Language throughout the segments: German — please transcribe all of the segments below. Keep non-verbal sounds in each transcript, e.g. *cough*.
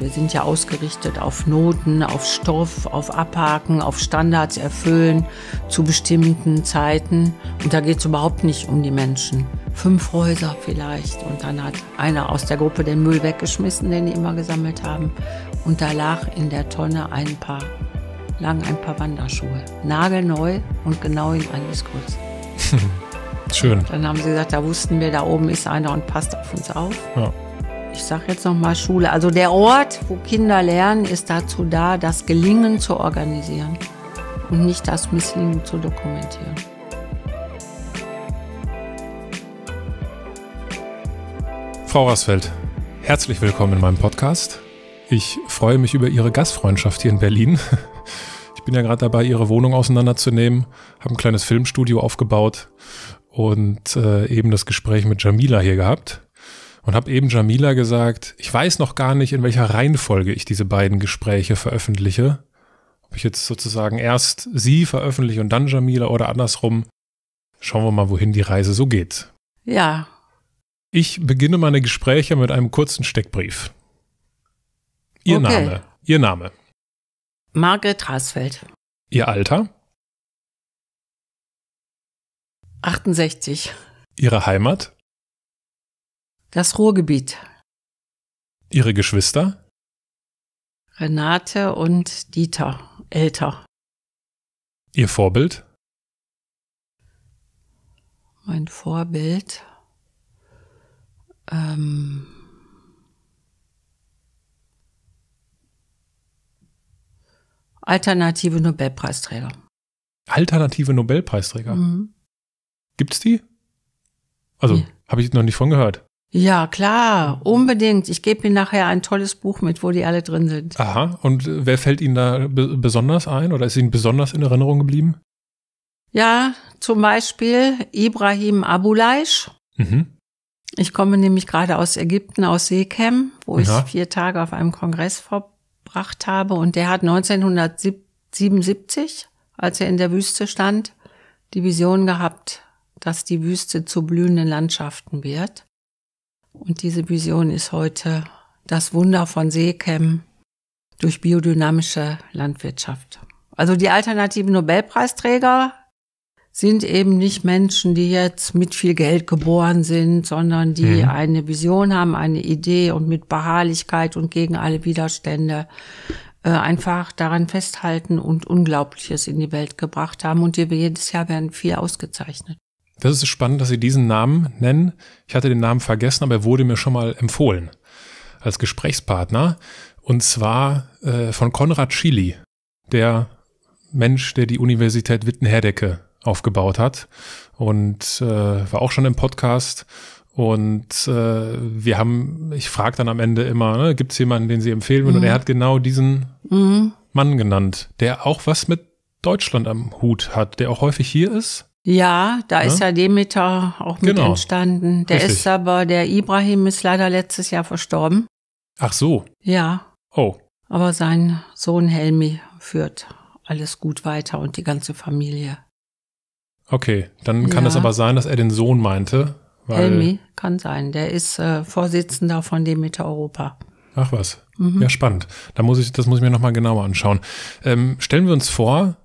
Wir sind ja ausgerichtet auf Noten, auf Stoff, auf Abhaken, auf Standards erfüllen zu bestimmten Zeiten. Und da geht es überhaupt nicht um die Menschen. Fünf Häuser vielleicht. Und dann hat einer aus der Gruppe den Müll weggeschmissen, den die immer gesammelt haben. Und da lag in der Tonne ein paar, lagen ein paar Wanderschuhe. Nagelneu und genau in alles kurz. *laughs* Schön. dann haben sie gesagt, da wussten wir, da oben ist einer und passt auf uns auf. Ja ich sage jetzt nochmal Schule, also der Ort, wo Kinder lernen, ist dazu da, das Gelingen zu organisieren und nicht das Misslingen zu dokumentieren. Frau Rasfeld, herzlich willkommen in meinem Podcast. Ich freue mich über Ihre Gastfreundschaft hier in Berlin. Ich bin ja gerade dabei, Ihre Wohnung auseinanderzunehmen, habe ein kleines Filmstudio aufgebaut und äh, eben das Gespräch mit Jamila hier gehabt und habe eben Jamila gesagt, ich weiß noch gar nicht, in welcher Reihenfolge ich diese beiden Gespräche veröffentliche. Ob ich jetzt sozusagen erst sie veröffentliche und dann Jamila oder andersrum. Schauen wir mal, wohin die Reise so geht. Ja. Ich beginne meine Gespräche mit einem kurzen Steckbrief. Ihr okay. Name. Ihr Name. Margret Rasfeld. Ihr Alter? 68. Ihre Heimat? Das Ruhrgebiet. Ihre Geschwister? Renate und Dieter, älter. Ihr Vorbild? Mein Vorbild. Ähm Alternative Nobelpreisträger. Alternative Nobelpreisträger? Mhm. Gibt's die? Also, ja. habe ich noch nicht von gehört. Ja, klar, unbedingt. Ich gebe Ihnen nachher ein tolles Buch mit, wo die alle drin sind. Aha, und äh, wer fällt Ihnen da besonders ein oder ist Ihnen besonders in Erinnerung geblieben? Ja, zum Beispiel Ibrahim Abulaisch. Mhm. Ich komme nämlich gerade aus Ägypten, aus Seekem, wo ja. ich vier Tage auf einem Kongress verbracht habe. Und der hat 1977, als er in der Wüste stand, die Vision gehabt, dass die Wüste zu blühenden Landschaften wird. Und diese Vision ist heute das Wunder von Seekem durch biodynamische Landwirtschaft. Also die alternativen Nobelpreisträger sind eben nicht Menschen, die jetzt mit viel Geld geboren sind, sondern die mhm. eine Vision haben, eine Idee und mit Beharrlichkeit und gegen alle Widerstände äh, einfach daran festhalten und Unglaubliches in die Welt gebracht haben. Und jedes Jahr werden viel ausgezeichnet. Das ist spannend, dass Sie diesen Namen nennen. Ich hatte den Namen vergessen, aber er wurde mir schon mal empfohlen als Gesprächspartner. Und zwar äh, von Konrad Schili, der Mensch, der die Universität Wittenherdecke aufgebaut hat. Und äh, war auch schon im Podcast. Und äh, wir haben, ich frage dann am Ende immer, ne, gibt es jemanden, den Sie empfehlen würden? Mhm. Und er hat genau diesen mhm. Mann genannt, der auch was mit Deutschland am Hut hat, der auch häufig hier ist ja, da ja? ist ja ne? Demeter auch genau. mit entstanden. Der Richtig. ist aber, der Ibrahim ist leider letztes Jahr verstorben. Ach so. Ja. Oh. Aber sein Sohn Helmi führt alles gut weiter und die ganze Familie. Okay, dann kann ja. es aber sein, dass er den Sohn meinte. Helmi, kann sein. Der ist äh, Vorsitzender von Demeter Europa. Ach was. Mhm. Ja, spannend. Da muss ich, das muss ich mir nochmal genauer anschauen. Ähm, stellen wir uns vor,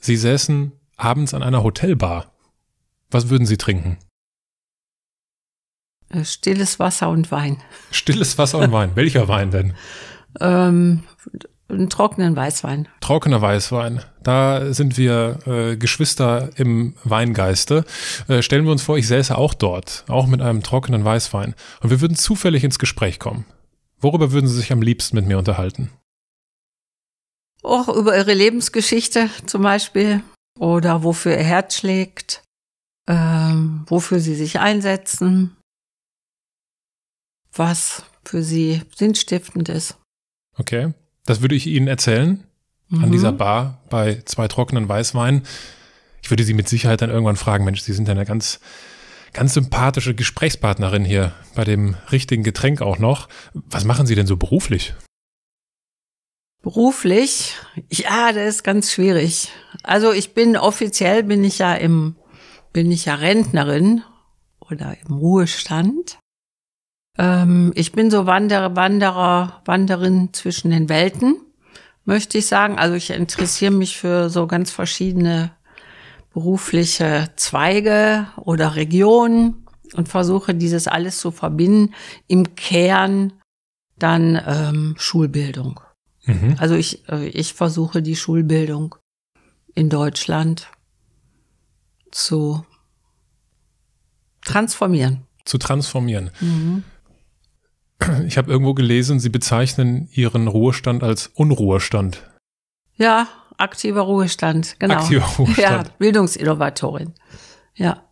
Sie säßen abends an einer Hotelbar. Was würden Sie trinken? Äh, stilles Wasser und Wein. *laughs* Stilles Wasser und Wein. Welcher Wein denn? Ähm, einen trockenen Weißwein. Trockener Weißwein. Da sind wir äh, Geschwister im Weingeiste. Äh, stellen wir uns vor, ich säße auch dort, auch mit einem trockenen Weißwein. Und wir würden zufällig ins Gespräch kommen. Worüber würden Sie sich am liebsten mit mir unterhalten? Auch über Ihre Lebensgeschichte zum Beispiel oder wofür ihr Herz schlägt, ähm, wofür sie sich einsetzen, was für sie sinnstiftend ist. Okay, das würde ich Ihnen erzählen mhm. an dieser Bar bei zwei trockenen Weißweinen. Ich würde Sie mit Sicherheit dann irgendwann fragen, Mensch, Sie sind ja eine ganz, ganz sympathische Gesprächspartnerin hier bei dem richtigen Getränk auch noch. Was machen Sie denn so beruflich? Beruflich, ja, das ist ganz schwierig. Also ich bin offiziell bin ich ja im bin ich ja Rentnerin oder im Ruhestand. Ähm, ich bin so Wanderer, Wanderer, Wanderin zwischen den Welten, möchte ich sagen. Also ich interessiere mich für so ganz verschiedene berufliche Zweige oder Regionen und versuche dieses alles zu verbinden. Im Kern dann ähm, Schulbildung. Mhm. Also ich, äh, ich versuche die Schulbildung in Deutschland zu transformieren. Zu transformieren. Mhm. Ich habe irgendwo gelesen, Sie bezeichnen Ihren Ruhestand als Unruhestand. Ja, aktiver Ruhestand, genau. Aktiver Ruhestand. Ja, Bildungsinnovatorin. Ja.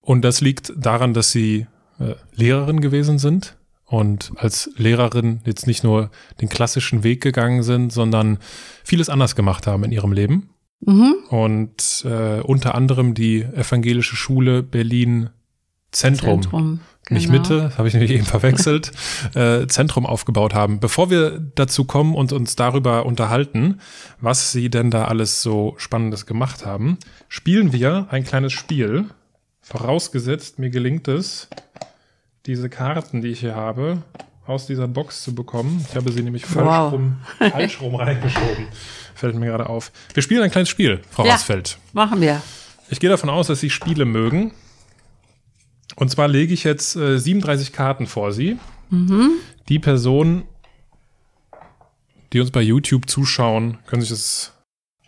Und das liegt daran, dass Sie äh, Lehrerin gewesen sind? und als Lehrerin jetzt nicht nur den klassischen Weg gegangen sind, sondern vieles anders gemacht haben in ihrem Leben. Mhm. Und äh, unter anderem die evangelische Schule Berlin Zentrum, Zentrum genau. nicht Mitte, habe ich nämlich eben verwechselt, *laughs* äh, Zentrum aufgebaut haben. Bevor wir dazu kommen und uns darüber unterhalten, was sie denn da alles so Spannendes gemacht haben, spielen wir ein kleines Spiel. Vorausgesetzt, mir gelingt es, diese Karten, die ich hier habe, aus dieser Box zu bekommen. Ich habe sie nämlich falsch, wow. rum, *laughs* falsch rum reingeschoben. Fällt mir gerade auf. Wir spielen ein kleines Spiel, Frau ja, Hausfeld. Machen wir. Ich gehe davon aus, dass Sie Spiele mögen. Und zwar lege ich jetzt äh, 37 Karten vor Sie. Mhm. Die Personen, die uns bei YouTube zuschauen, können sich das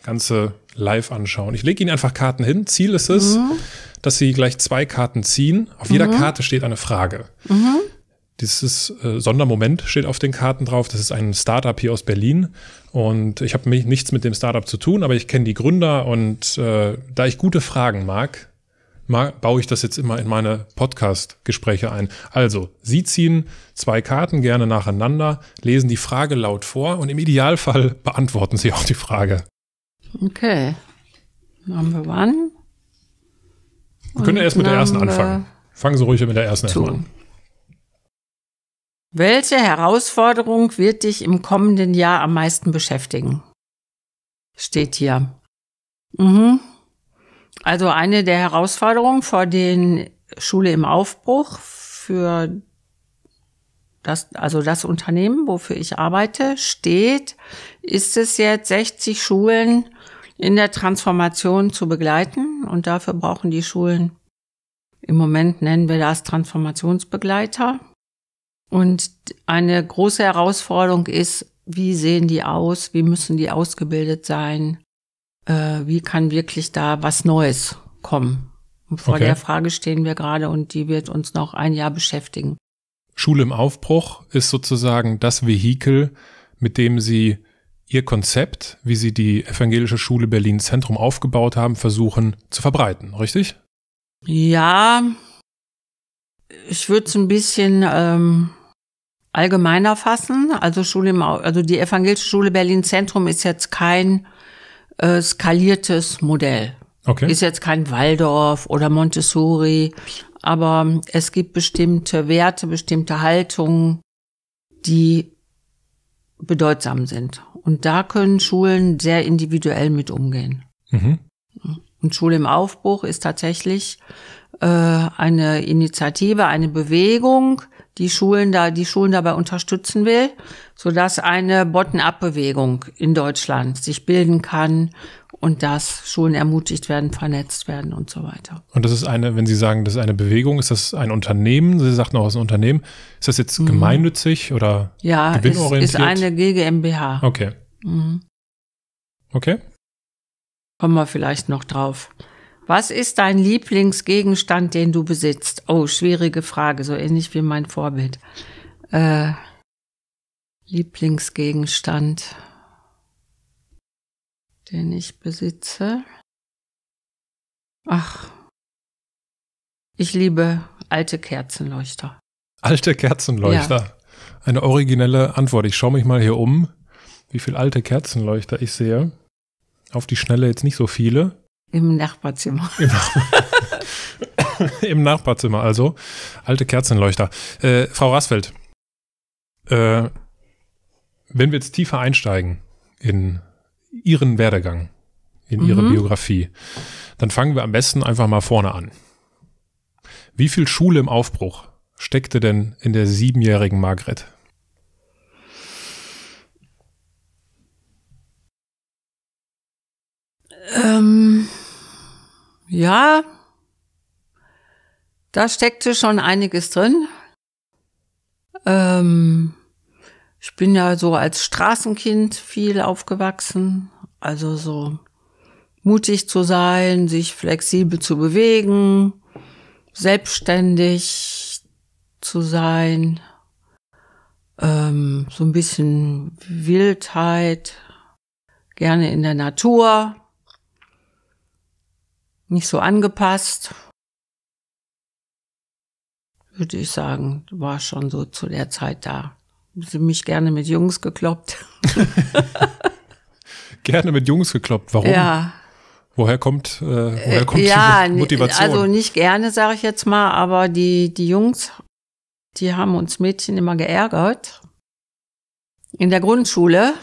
Ganze live anschauen. Ich lege Ihnen einfach Karten hin. Ziel ist es, mhm dass sie gleich zwei Karten ziehen. Auf mhm. jeder Karte steht eine Frage. Mhm. Dieses äh, Sondermoment steht auf den Karten drauf. Das ist ein Startup hier aus Berlin. Und ich habe nichts mit dem Startup zu tun, aber ich kenne die Gründer. Und äh, da ich gute Fragen mag, mag, baue ich das jetzt immer in meine Podcast-Gespräche ein. Also, Sie ziehen zwei Karten gerne nacheinander, lesen die Frage laut vor und im Idealfall beantworten Sie auch die Frage. Okay. Number one. Wir können ja erst mit der ersten äh, anfangen. Fangen Sie ruhig mit der ersten erstmal an. Welche Herausforderung wird dich im kommenden Jahr am meisten beschäftigen? Steht hier. Mhm. Also eine der Herausforderungen vor den Schule im Aufbruch für das, also das Unternehmen, wofür ich arbeite, steht, ist es jetzt 60 Schulen in der Transformation zu begleiten und dafür brauchen die Schulen, im Moment nennen wir das Transformationsbegleiter. Und eine große Herausforderung ist, wie sehen die aus, wie müssen die ausgebildet sein, äh, wie kann wirklich da was Neues kommen. Und vor okay. der Frage stehen wir gerade und die wird uns noch ein Jahr beschäftigen. Schule im Aufbruch ist sozusagen das Vehikel, mit dem Sie ihr Konzept, wie sie die Evangelische Schule Berlin Zentrum aufgebaut haben, versuchen zu verbreiten, richtig? Ja, ich würde es ein bisschen ähm, allgemeiner fassen. Also, Schule im, also die Evangelische Schule Berlin Zentrum ist jetzt kein äh, skaliertes Modell. Okay. Ist jetzt kein Waldorf oder Montessori, aber es gibt bestimmte Werte, bestimmte Haltungen, die bedeutsam sind. Und da können Schulen sehr individuell mit umgehen. Mhm. Und Schule im Aufbruch ist tatsächlich äh, eine Initiative, eine Bewegung, die Schulen da, die Schulen dabei unterstützen will, so dass eine Bottom-up-Bewegung in Deutschland sich bilden kann und dass Schulen ermutigt werden, vernetzt werden und so weiter. Und das ist eine, wenn Sie sagen, das ist eine Bewegung, ist das ein Unternehmen? Sie sagten auch, es ist ein Unternehmen. Ist das jetzt mhm. gemeinnützig oder ja, gewinnorientiert? Ja, ist, ist eine GGMBH. Okay. Mhm. Okay. Kommen wir vielleicht noch drauf. Was ist dein Lieblingsgegenstand, den du besitzt? Oh, schwierige Frage, so ähnlich wie mein Vorbild. Äh, Lieblingsgegenstand den ich besitze. Ach, ich liebe alte Kerzenleuchter. Alte Kerzenleuchter. Ja. Eine originelle Antwort. Ich schaue mich mal hier um, wie viele alte Kerzenleuchter ich sehe. Auf die Schnelle jetzt nicht so viele. Im Nachbarzimmer. *laughs* Im, *laughs* Im Nachbarzimmer, also. Alte Kerzenleuchter. Äh, Frau Rasfeld, äh, wenn wir jetzt tiefer einsteigen in ihren Werdegang, in mhm. ihre Biografie. Dann fangen wir am besten einfach mal vorne an. Wie viel Schule im Aufbruch steckte denn in der siebenjährigen Margret? Ähm, ja, da steckte schon einiges drin. Ähm, ich bin ja so als Straßenkind viel aufgewachsen, also so mutig zu sein, sich flexibel zu bewegen, selbstständig zu sein, ähm, so ein bisschen Wildheit, gerne in der Natur, nicht so angepasst, würde ich sagen, war schon so zu der Zeit da. Sie mich gerne mit Jungs gekloppt. *laughs* gerne mit Jungs gekloppt. Warum? Ja. Woher kommt, äh, woher kommt äh, ja, diese Motivation? Also nicht gerne, sage ich jetzt mal, aber die, die Jungs, die haben uns Mädchen immer geärgert. In der Grundschule.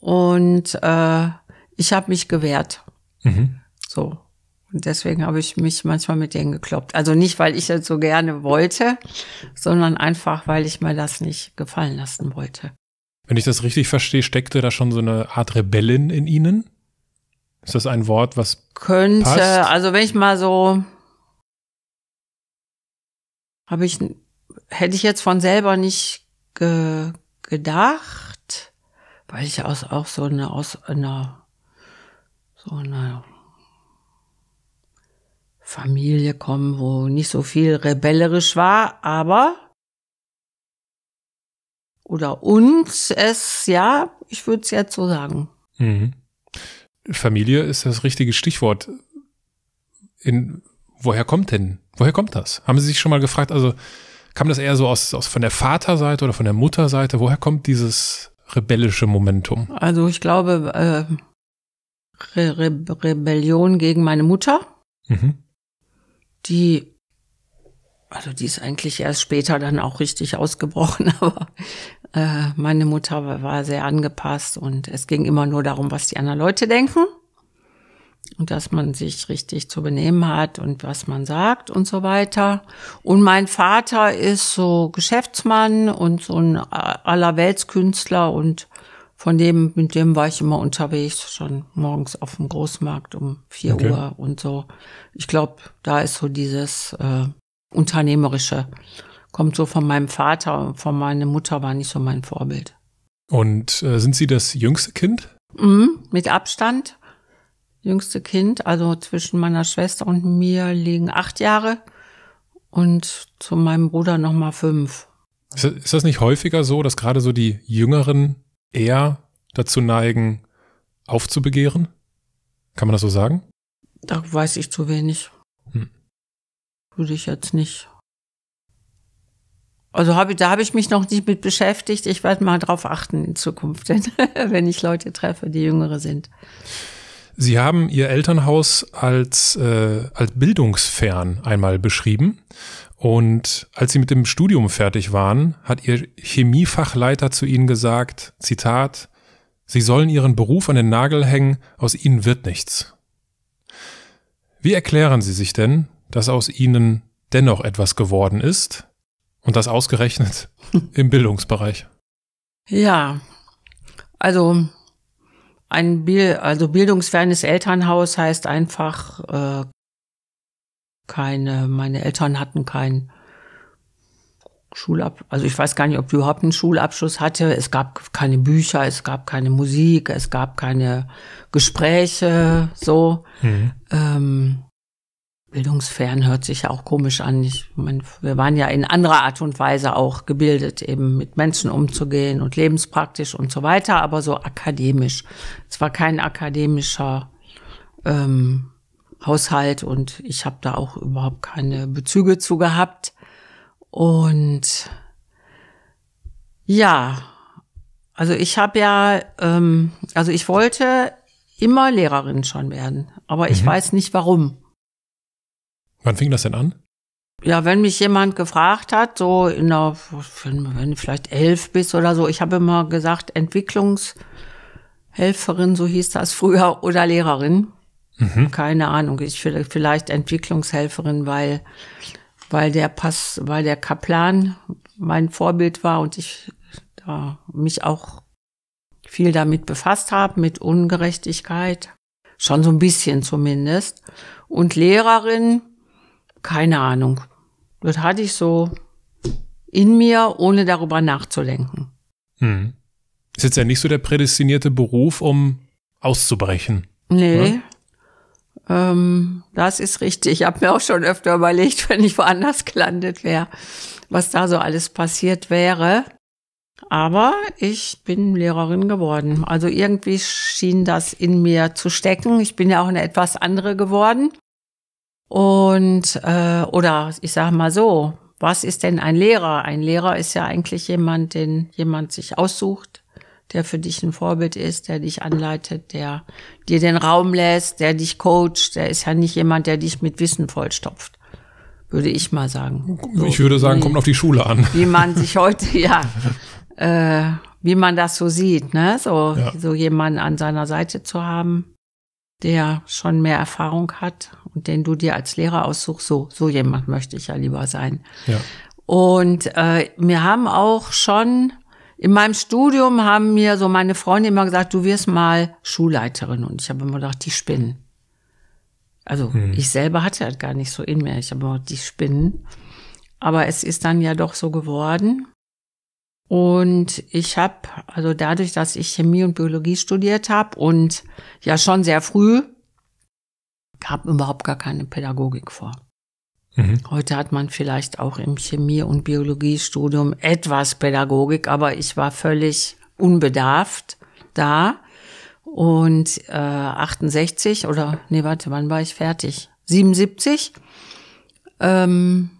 Und äh, ich habe mich gewehrt. Mhm. So. Und deswegen habe ich mich manchmal mit denen gekloppt. Also nicht, weil ich das so gerne wollte, sondern einfach, weil ich mir das nicht gefallen lassen wollte. Wenn ich das richtig verstehe, steckte da schon so eine Art Rebellin in ihnen? Ist das ein Wort, was könnte, passt? also wenn ich mal so habe ich hätte ich jetzt von selber nicht ge, gedacht, weil ich aus auch so eine aus einer so einer Familie kommen, wo nicht so viel rebellerisch war, aber oder uns es, ja, ich würde es jetzt so sagen. Mhm. Familie ist das richtige Stichwort. In, woher kommt denn, woher kommt das? Haben Sie sich schon mal gefragt, also kam das eher so aus, aus von der Vaterseite oder von der Mutterseite? Woher kommt dieses rebellische Momentum? Also ich glaube, äh, Re Re Rebellion gegen meine Mutter. Mhm die, also die ist eigentlich erst später dann auch richtig ausgebrochen, *laughs* aber äh, meine Mutter war, sehr angepasst und es ging immer nur darum, was die anderen Leute denken und dass man sich richtig zu benehmen hat und was man sagt und so weiter. Und mein Vater ist so Geschäftsmann und so ein äh, Allerweltskünstler und von dem, mit dem war ich immer unterwegs, schon morgens auf dem Großmarkt um vier okay. Uhr und so. Ich glaube, da ist so dieses äh, Unternehmerische. Kommt so von meinem Vater, von meiner Mutter war nicht so mein Vorbild. Und äh, sind Sie das jüngste Kind? Mhm, mit Abstand. Jüngste Kind, also zwischen meiner Schwester und mir liegen acht Jahre und zu meinem Bruder nochmal fünf. Ist das nicht häufiger so, dass gerade so die jüngeren eher dazu neigen, aufzubegehren? Kann man das so sagen? Da weiß ich zu wenig. Hm. Würde ich jetzt nicht. Also hab ich, da habe ich mich noch nicht mit beschäftigt. Ich werde mal drauf achten in Zukunft, *laughs* wenn ich Leute treffe, die jüngere sind. Sie haben Ihr Elternhaus als, äh, als bildungsfern einmal beschrieben und als sie mit dem Studium fertig waren, hat ihr Chemiefachleiter zu ihnen gesagt, Zitat, Sie sollen ihren Beruf an den Nagel hängen, aus ihnen wird nichts. Wie erklären Sie sich denn, dass aus ihnen dennoch etwas geworden ist? Und das ausgerechnet *laughs* im Bildungsbereich. Ja, also ein Bild, also bildungsfernes Elternhaus heißt einfach äh, keine, äh, meine Eltern hatten keinen Schulab, also ich weiß gar nicht, ob ich überhaupt einen Schulabschluss hatte. Es gab keine Bücher, es gab keine Musik, es gab keine Gespräche, so. Mhm. Ähm, bildungsfern hört sich ja auch komisch an. Ich meine, wir waren ja in anderer Art und Weise auch gebildet, eben mit Menschen umzugehen und lebenspraktisch und so weiter, aber so akademisch. Es war kein akademischer ähm, Haushalt und ich habe da auch überhaupt keine Bezüge zu gehabt. Und ja, also ich habe ja, ähm, also ich wollte immer Lehrerin schon werden, aber ich mhm. weiß nicht warum. Wann fing das denn an? Ja, wenn mich jemand gefragt hat, so in der, wenn, wenn du vielleicht elf bist oder so, ich habe immer gesagt, Entwicklungshelferin, so hieß das früher, oder Lehrerin. Mhm. Keine Ahnung. Ich vielleicht Entwicklungshelferin, weil, weil der Pass, weil der Kaplan mein Vorbild war und ich da mich auch viel damit befasst habe, mit Ungerechtigkeit. Schon so ein bisschen zumindest. Und Lehrerin, keine Ahnung. Das hatte ich so in mir, ohne darüber nachzudenken. Hm. Ist jetzt ja nicht so der prädestinierte Beruf, um auszubrechen. Nee, ne? Ähm, das ist richtig. Ich habe mir auch schon öfter überlegt, *laughs* wenn ich woanders gelandet wäre, was da so alles passiert wäre. Aber ich bin Lehrerin geworden. Also irgendwie schien das in mir zu stecken. Ich bin ja auch eine etwas andere geworden. Und äh, oder ich sage mal so, was ist denn ein Lehrer? Ein Lehrer ist ja eigentlich jemand, den jemand sich aussucht, der für dich ein Vorbild ist, der dich anleitet, der dir den Raum lässt, der dich coacht. Der ist ja nicht jemand, der dich mit Wissen vollstopft würde ich mal sagen. So, ich würde sagen, wie, kommt auf die Schule an. Wie man sich *laughs* heute, ja, äh, wie man das so sieht, ne? So, ja. so jemanden an seiner Seite zu haben, der schon mehr Erfahrung hat und den du dir als Lehrer aussuchst. So, so jemand möchte ich ja lieber sein. Ja. Und äh, wir haben auch schon in meinem Studium haben mir so meine Freunde immer gesagt, du wirst mal Schulleiterin. Und ich habe immer gedacht, die spinnen. Also hm. ich selber hatte halt gar nicht so in mir. Ich habe immer gedacht, die spinnen. Aber es ist dann ja doch so geworden. Und ich habe, also dadurch, dass ich Chemie und Biologie studiert habe und ja schon sehr früh, gab überhaupt gar keine Pädagogik vor. Mhm. Heute hat man vielleicht auch im Chemie- und Biologiestudium etwas Pädagogik, aber ich war völlig unbedarft da. Und äh, 68 oder, nee, warte, wann war ich fertig? 77 ähm,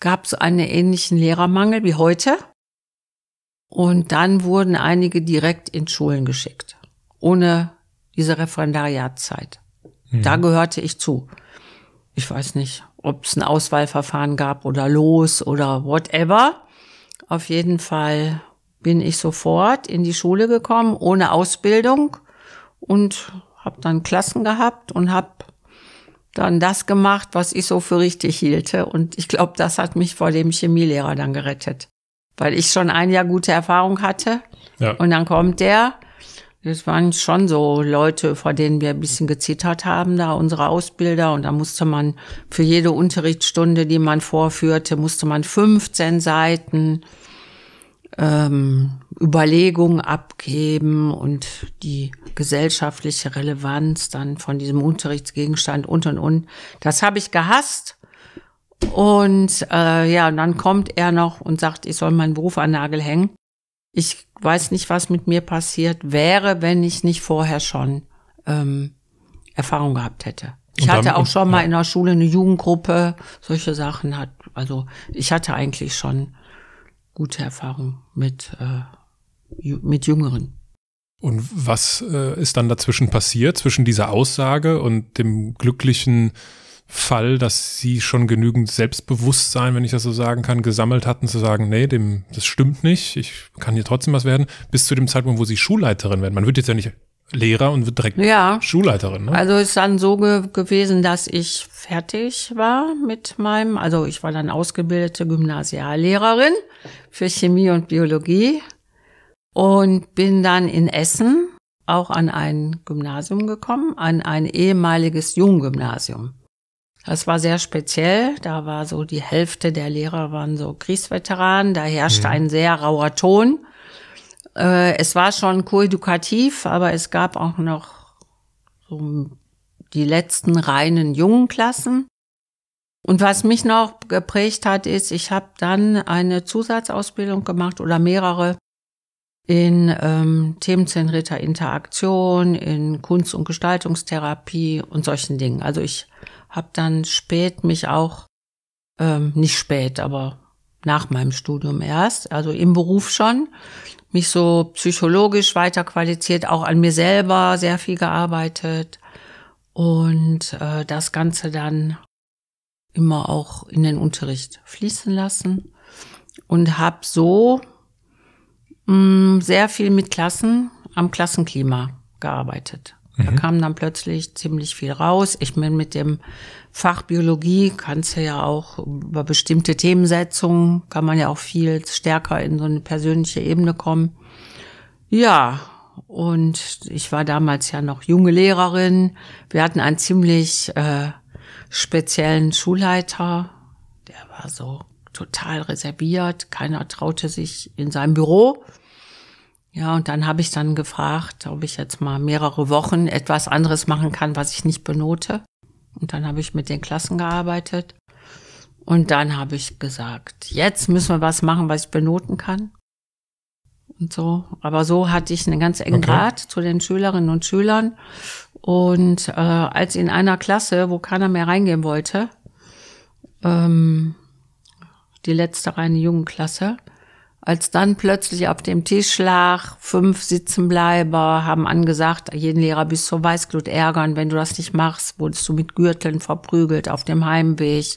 gab es einen ähnlichen Lehrermangel wie heute. Und dann wurden einige direkt in Schulen geschickt, ohne diese Referendariatzeit. Mhm. Da gehörte ich zu. Ich weiß nicht, ob es ein Auswahlverfahren gab oder los oder whatever. Auf jeden Fall bin ich sofort in die Schule gekommen, ohne Ausbildung und habe dann Klassen gehabt und habe dann das gemacht, was ich so für richtig hielte. Und ich glaube, das hat mich vor dem Chemielehrer dann gerettet, weil ich schon ein Jahr gute Erfahrung hatte. Ja. Und dann kommt der es waren schon so Leute, vor denen wir ein bisschen gezittert haben, da unsere Ausbilder. Und da musste man für jede Unterrichtsstunde, die man vorführte, musste man 15 Seiten ähm, Überlegungen abgeben und die gesellschaftliche Relevanz dann von diesem Unterrichtsgegenstand und und und. Das habe ich gehasst. Und äh, ja, und dann kommt er noch und sagt, ich soll meinen Beruf an Nagel hängen ich weiß nicht, was mit mir passiert wäre, wenn ich nicht vorher schon ähm, Erfahrung gehabt hätte. Ich dann, hatte auch schon mal ja. in der Schule eine Jugendgruppe, solche Sachen hat, also ich hatte eigentlich schon gute Erfahrungen mit, äh, mit Jüngeren. Und was äh, ist dann dazwischen passiert, zwischen dieser Aussage und dem glücklichen Fall, dass sie schon genügend Selbstbewusstsein, wenn ich das so sagen kann, gesammelt hatten, zu sagen, nee, dem, das stimmt nicht, ich kann hier trotzdem was werden, bis zu dem Zeitpunkt, wo sie Schulleiterin werden. Man wird jetzt ja nicht Lehrer und wird direkt ja. Schulleiterin. Ne? Also ist dann so ge gewesen, dass ich fertig war mit meinem, also ich war dann ausgebildete Gymnasiallehrerin für Chemie und Biologie und bin dann in Essen auch an ein Gymnasium gekommen, an ein ehemaliges Junggymnasium. Das war sehr speziell. Da war so die Hälfte der Lehrer waren so Kriegsveteranen. Da herrschte mhm. ein sehr rauer Ton. Äh, es war schon koedukativ, aber es gab auch noch so die letzten reinen jungen Klassen. Und was mich noch geprägt hat, ist, ich habe dann eine Zusatzausbildung gemacht oder mehrere in ähm, themenzentrierter Interaktion, in Kunst- und Gestaltungstherapie und solchen Dingen. Also ich habe dann spät mich auch, ähm, nicht spät, aber nach meinem Studium erst, also im Beruf schon, mich so psychologisch weiterqualifiziert, auch an mir selber sehr viel gearbeitet und äh, das Ganze dann immer auch in den Unterricht fließen lassen und habe so mh, mm, sehr viel mit Klassen am Klassenklima gearbeitet. Mhm. Da kam dann plötzlich ziemlich viel raus. Ich bin mit dem Fach Biologie, kannst du ja auch über bestimmte Themensetzungen, kann man ja auch viel stärker in so eine persönliche Ebene kommen. Ja, und ich war damals ja noch junge Lehrerin. Wir hatten einen ziemlich äh, speziellen Schulleiter. Der war so total reserviert. Keiner traute sich in seinem Büro. Ja, und dann habe ich dann gefragt, ob ich jetzt mal mehrere Wochen etwas anderes machen kann, was ich nicht benote. Und dann habe ich mit den Klassen gearbeitet. Und dann habe ich gesagt, jetzt müssen wir was machen, was ich benoten kann. Und so. Aber so hatte ich einen ganz engen okay. Rat zu den Schülerinnen und Schülern. Und äh, als in einer Klasse, wo keiner mehr reingehen wollte, ähm, die letzte reine Jugendklasse, als dann plötzlich auf dem Tisch lag, fünf Sitzenbleiber haben angesagt, jeden Lehrer bis zur Weißglut ärgern, wenn du das nicht machst, wurdest du mit Gürteln verprügelt auf dem Heimweg.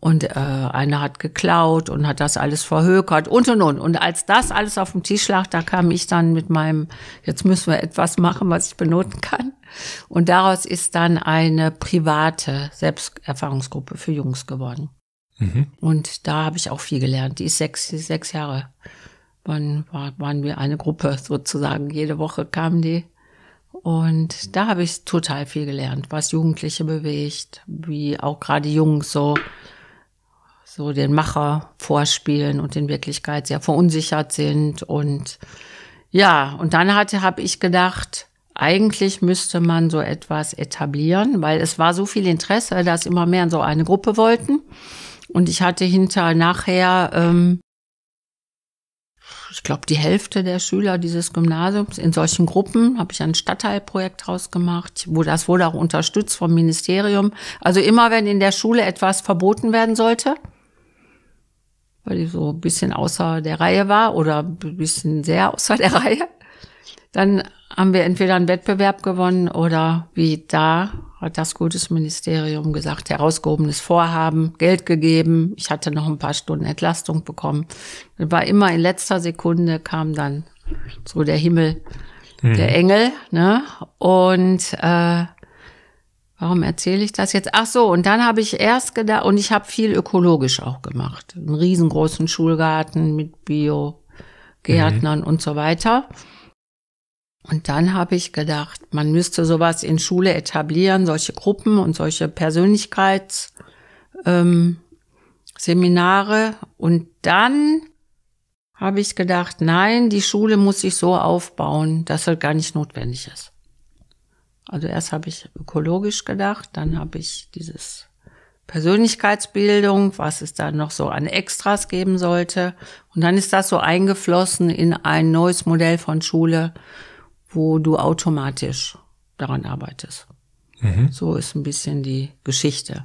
Und äh, einer hat geklaut und hat das alles verhökert und und und. Und als das alles auf dem Tisch lag, da kam ich dann mit meinem, jetzt müssen wir etwas machen, was ich benoten kann. Und daraus ist dann eine private Selbsterfahrungsgruppe für Jungs geworden. Mhm. Und da habe ich auch viel gelernt. Die ist sechs, sechs Jahre. Dann war, waren wir eine Gruppe sozusagen. Jede Woche kamen die. Und da habe ich total viel gelernt, was Jugendliche bewegt, wie auch gerade Jungs so, so den Macher vorspielen und in Wirklichkeit sehr verunsichert sind. Und ja, und dann hatte, habe ich gedacht, eigentlich müsste man so etwas etablieren, weil es war so viel Interesse, dass immer mehr in so eine Gruppe wollten. Und ich hatte hinter nachher, ähm, ich glaube, die Hälfte der Schüler dieses Gymnasiums in solchen Gruppen habe ich ein Stadtteilprojekt draus gemacht, wo das wurde auch unterstützt vom Ministerium. Also immer, wenn in der Schule etwas verboten werden sollte, weil ich so ein bisschen außer der Reihe war oder ein bisschen sehr außer der *laughs* Reihe, dann haben wir entweder einen Wettbewerb gewonnen oder wie da hat das Kultusministerium gesagt, herausgehobenes Vorhaben, Geld gegeben. Ich hatte noch ein paar Stunden Entlastung bekommen. War immer in letzter Sekunde kam dann so der Himmel, mhm. der Engel, ne? Und äh, Warum erzähle ich das jetzt? Ach so, und dann habe ich erst gedacht, und ich habe viel ökologisch auch gemacht. Einen riesengroßen Schulgarten mit Bio-Gärtnern mhm. und so weiter. Und dann habe ich gedacht, man müsste sowas in Schule etablieren, solche Gruppen und solche Persönlichkeitsseminare. Ähm, und dann habe ich gedacht, nein, die Schule muss sich so aufbauen, dass das gar nicht notwendig ist. Also erst habe ich ökologisch gedacht, dann habe ich dieses Persönlichkeitsbildung, was es da noch so an Extras geben sollte. Und dann ist das so eingeflossen in ein neues Modell von Schule, wo du automatisch daran arbeitest. Mhm. So ist ein bisschen die Geschichte.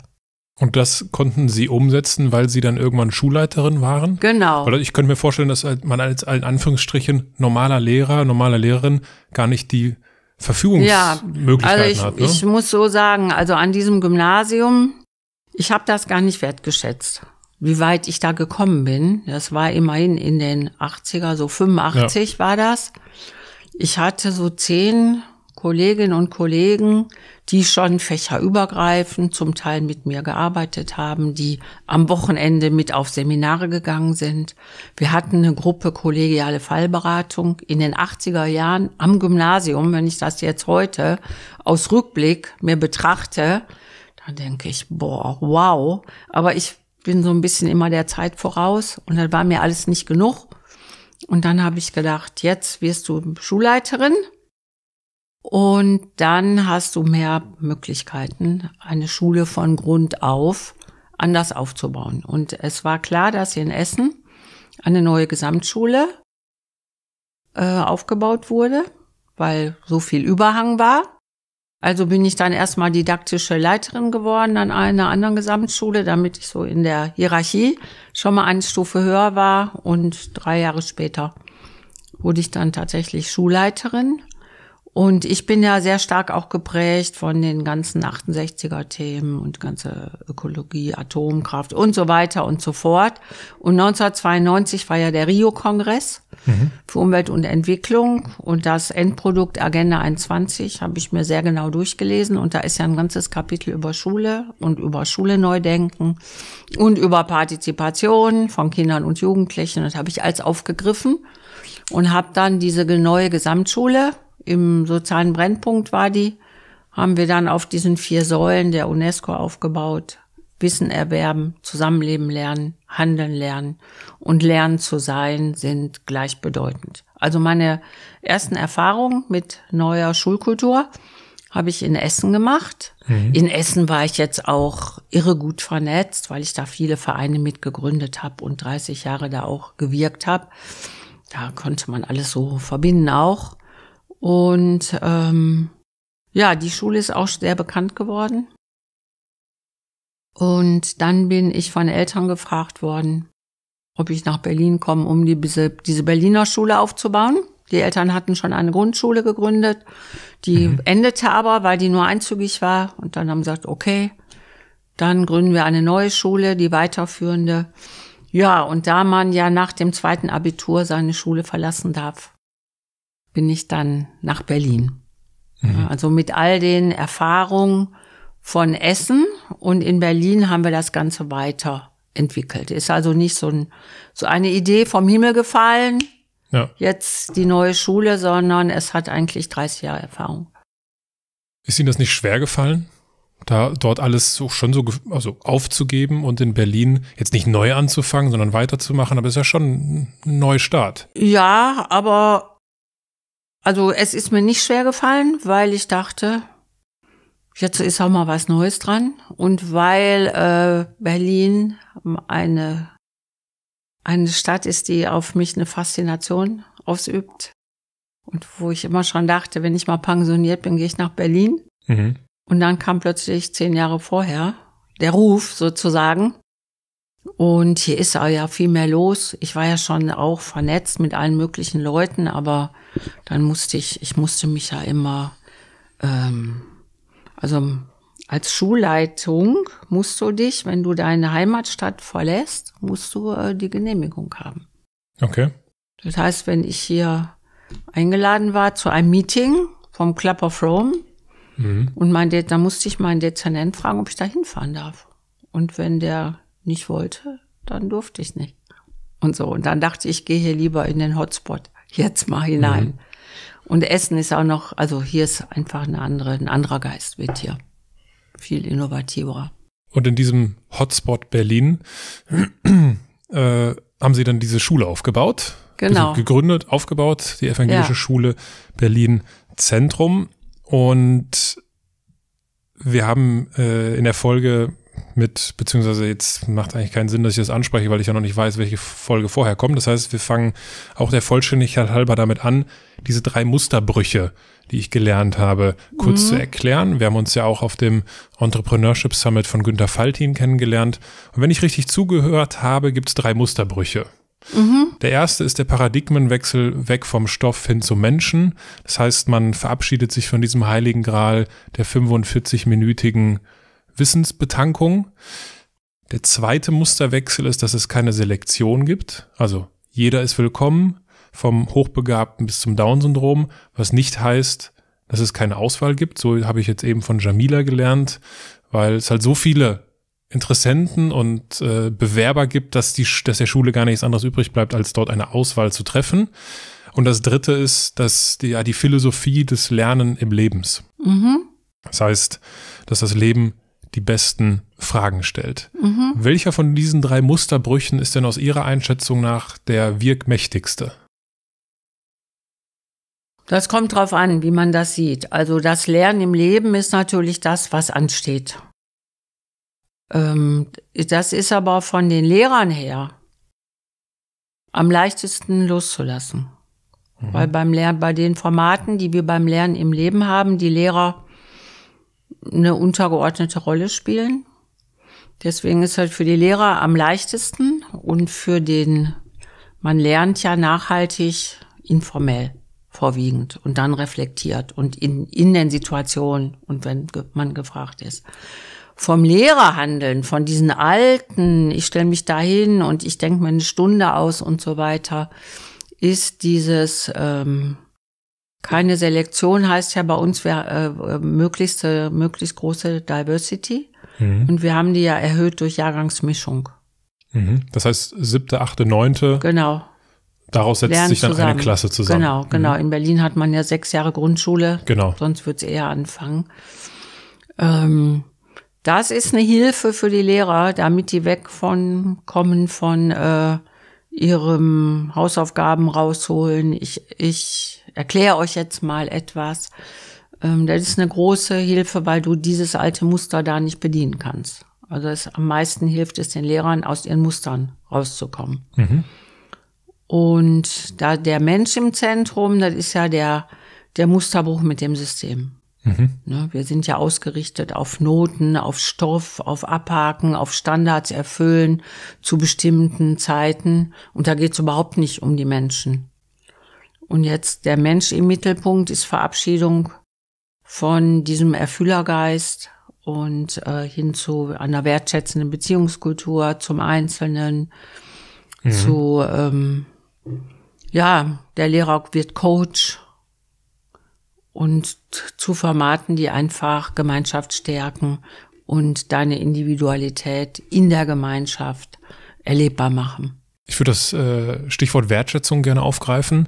Und das konnten Sie umsetzen, weil Sie dann irgendwann Schulleiterin waren? Genau. Oder ich könnte mir vorstellen, dass halt man als in Anführungsstrichen normaler Lehrer, normaler Lehrerin gar nicht die Verfügungsmöglichkeiten ja, also ich, hat. Ne? Ich muss so sagen, also an diesem Gymnasium, ich habe das gar nicht wertgeschätzt, wie weit ich da gekommen bin. Das war immerhin in den 80er, so 85 ja. war das ich hatte so zehn Kolleginnen und Kollegen, die schon fächerübergreifend zum Teil mit mir gearbeitet haben, die am Wochenende mit auf Seminare gegangen sind. Wir hatten eine Gruppe kollegiale Fallberatung in den 80er Jahren am Gymnasium. Wenn ich das jetzt heute aus Rückblick mir betrachte, dann denke ich, boah, wow. Aber ich bin so ein bisschen immer der Zeit voraus und dann war mir alles nicht genug. Und dann habe ich gedacht, jetzt wirst du Schulleiterin und dann hast du mehr Möglichkeiten, eine Schule von Grund auf anders aufzubauen. Und es war klar, dass in Essen eine neue Gesamtschule äh, aufgebaut wurde, weil so viel Überhang war. Also bin ich dann erstmal didaktische Leiterin geworden an einer anderen Gesamtschule, damit ich so in der Hierarchie schon mal eine Stufe höher war. Und drei Jahre später wurde ich dann tatsächlich Schulleiterin. Und ich bin ja sehr stark auch geprägt von den ganzen 68er-Themen und ganze Ökologie, Atomkraft und so weiter und so fort. Und 1992 war ja der Rio-Kongress mhm. für Umwelt und Entwicklung. Und das Endprodukt Agenda 21 habe ich mir sehr genau durchgelesen. Und da ist ja ein ganzes Kapitel über Schule und über Schule neu denken und über Partizipation von Kindern und Jugendlichen. Das habe ich als aufgegriffen und habe dann diese neue Gesamtschule im sozialen Brennpunkt war die, haben wir dann auf diesen vier Säulen der UNESCO aufgebaut Wissen erwerben, zusammenleben lernen, handeln lernen und lernen zu sein sind gleichbedeutend. Also meine ersten Erfahrungen mit neuer Schulkultur habe ich in Essen gemacht. Mhm. In Essen war ich jetzt auch irre gut vernetzt, weil ich da viele Vereine mit gegründet habe und 30 Jahre da auch gewirkt habe. Da konnte man alles so verbinden auch. Und ähm, ja, die Schule ist auch sehr bekannt geworden. Und dann bin ich von Eltern gefragt worden, ob ich nach Berlin komme, um die, diese, diese Berliner Schule aufzubauen. Die Eltern hatten schon eine Grundschule gegründet, die mhm. endete aber, weil die nur einzügig war. Und dann haben sie gesagt, okay, dann gründen wir eine neue Schule, die weiterführende. Ja, und da man ja nach dem zweiten Abitur seine Schule verlassen darf, bin ich dann nach Berlin. Mhm. Also mit all den Erfahrungen von Essen und in Berlin haben wir das Ganze weiterentwickelt. Ist also nicht so, ein, so eine Idee vom Himmel gefallen, ja. jetzt die neue Schule, sondern es hat eigentlich 30 Jahre Erfahrung. Ist Ihnen das nicht schwer gefallen, da dort alles so schon so also aufzugeben und in Berlin jetzt nicht neu anzufangen, sondern weiterzumachen? Aber es ist ja schon ein Neustart. Ja, aber also es ist mir nicht schwer gefallen, weil ich dachte, Jetzt ist auch mal was Neues dran. Und weil äh, Berlin eine, eine Stadt ist, die auf mich eine Faszination ausübt und wo ich immer schon dachte, wenn ich mal pensioniert bin, gehe ich nach Berlin. Mhm. Und dann kam plötzlich zehn Jahre vorher der Ruf sozusagen. Und hier ist auch ja viel mehr los. Ich war ja schon auch vernetzt mit allen möglichen Leuten, aber dann musste ich, ich musste mich ja immer ähm, also als Schulleitung musst du dich, wenn du deine Heimatstadt verlässt, musst du äh, die Genehmigung haben. Okay. Das heißt, wenn ich hier eingeladen war zu einem Meeting vom Club of Rome mhm. und mein da musste ich meinen Dezernent fragen, ob ich da hinfahren darf. Und wenn der nicht wollte, dann durfte ich nicht. Und so. Und dann dachte ich, ich gehe hier lieber in den Hotspot jetzt mal hinein. Mhm. Und Essen ist auch noch, also hier ist einfach eine andere, ein anderer Geist wird hier. Viel innovativer. Und in diesem Hotspot Berlin *clears throat* äh, haben Sie dann diese Schule aufgebaut? Genau. Gegründet, aufgebaut, die Evangelische ja. Schule Berlin Zentrum. Und wir haben äh, in der Folge mit, beziehungsweise jetzt macht eigentlich keinen Sinn, dass ich das anspreche, weil ich ja noch nicht weiß, welche Folge vorher kommt. Das heißt, wir fangen auch der Vollständigkeit halber damit an, diese drei Musterbrüche, die ich gelernt habe, kurz mhm. zu erklären. Wir haben uns ja auch auf dem Entrepreneurship Summit von Günter Faltin kennengelernt. Und wenn ich richtig zugehört habe, gibt es drei Musterbrüche. Mhm. Der erste ist der Paradigmenwechsel weg vom Stoff hin zum Menschen. Das heißt, man verabschiedet sich von diesem heiligen Gral der 45-minütigen Wissensbetankung. Der zweite Musterwechsel ist, dass es keine Selektion gibt. Also jeder ist willkommen, vom Hochbegabten bis zum Down-Syndrom, was nicht heißt, dass es keine Auswahl gibt. So habe ich jetzt eben von Jamila gelernt, weil es halt so viele Interessenten und äh, Bewerber gibt, dass, die, dass der Schule gar nichts anderes übrig bleibt, als dort eine Auswahl zu treffen. Und das Dritte ist, dass die, ja, die Philosophie des Lernen im Lebens. Mhm. Das heißt, dass das Leben die besten Fragen stellt. Mhm. Welcher von diesen drei Musterbrüchen ist denn aus Ihrer Einschätzung nach der wirkmächtigste? Das kommt drauf an, wie man das sieht. Also das Lernen im Leben ist natürlich das, was ansteht. Ähm, das ist aber von den Lehrern her am leichtesten loszulassen. Mhm. Weil beim Lernen, bei den Formaten, die wir beim Lernen im Leben haben, die Lehrer eine untergeordnete Rolle spielen. Deswegen ist halt für die Lehrer am leichtesten und für den, man lernt ja nachhaltig informell vorwiegend und dann reflektiert und in, in den Situationen und wenn man gefragt ist. Vom Lehrerhandeln, von diesen alten, ich stelle mich dahin und ich denke mir eine Stunde aus und so weiter, ist dieses ähm, keine Selektion heißt ja bei uns wär, äh, möglichst, äh, möglichst große Diversity. Mhm. Und wir haben die ja erhöht durch Jahrgangsmischung. Mhm. Das heißt siebte, achte, neunte. Genau. Daraus setzt Lernen sich dann zusammen. eine Klasse zusammen. Genau, genau. Mhm. In Berlin hat man ja sechs Jahre Grundschule. Genau. Sonst wird's eher anfangen. Ähm, das ist eine Hilfe für die Lehrer, damit die weg von kommen von äh, ihrem Hausaufgaben rausholen. Ich, ich erkläre euch jetzt mal etwas. Ähm, das ist eine große Hilfe, weil du dieses alte Muster da nicht bedienen kannst. Also es, am meisten hilft es den Lehrern, aus ihren Mustern rauszukommen. Mhm. Und da der Mensch im Zentrum, das ist ja der, der Musterbruch mit dem System. Mhm. Ne, wir sind ja ausgerichtet auf Noten, auf Stoff, auf Abhaken, auf Standards erfüllen zu bestimmten Zeiten. Und da geht es überhaupt nicht um die Menschen. Und jetzt der Mensch im Mittelpunkt ist Verabschiedung von diesem Erfüllergeist und äh, hin zu einer wertschätzenden Beziehungskultur zum Einzelnen, mhm. zu, ähm, ja, der Lehrer wird Coach und zu Formaten, die einfach Gemeinschaft stärken und deine Individualität in der Gemeinschaft erlebbar machen. Ich würde das äh, Stichwort Wertschätzung gerne aufgreifen.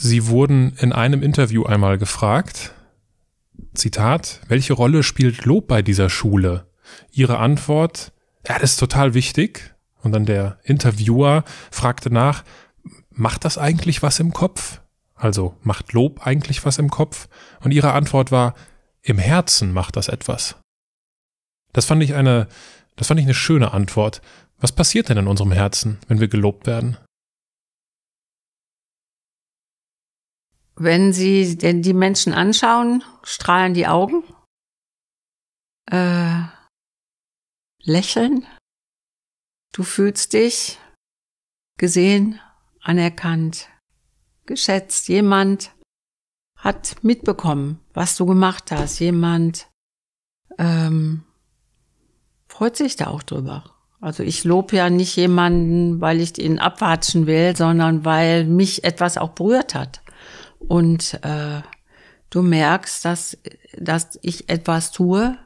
Sie wurden in einem Interview einmal gefragt, Zitat, welche Rolle spielt Lob bei dieser Schule? Ihre Antwort, ja, das ist total wichtig. Und dann der Interviewer fragte nach, macht das eigentlich was im Kopf? Also macht Lob eigentlich was im Kopf? Und ihre Antwort war, im Herzen macht das etwas. Das fand ich eine, das fand ich eine schöne Antwort. Was passiert denn in unserem Herzen, wenn wir gelobt werden? Wenn Sie denn die Menschen anschauen, strahlen die Augen, äh, lächeln. Du fühlst dich gesehen, anerkannt, geschätzt. Jemand hat mitbekommen, was du gemacht hast. Jemand ähm, freut sich da auch drüber. Also ich lobe ja nicht jemanden, weil ich ihn abwatschen will, sondern weil mich etwas auch berührt hat. Und äh, du merkst, dass, dass ich etwas tue,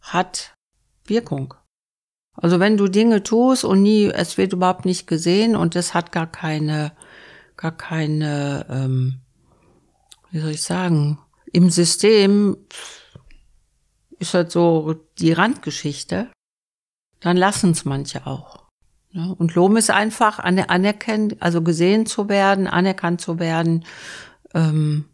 hat Wirkung. Also wenn du Dinge tust und nie, es wird überhaupt nicht gesehen und es hat gar keine, gar keine, ähm, wie soll ich sagen, im System ist halt so die Randgeschichte, dann lassen es manche auch. Ne? Und Lohm ist einfach anerkennen, also gesehen zu werden, anerkannt zu werden ähm,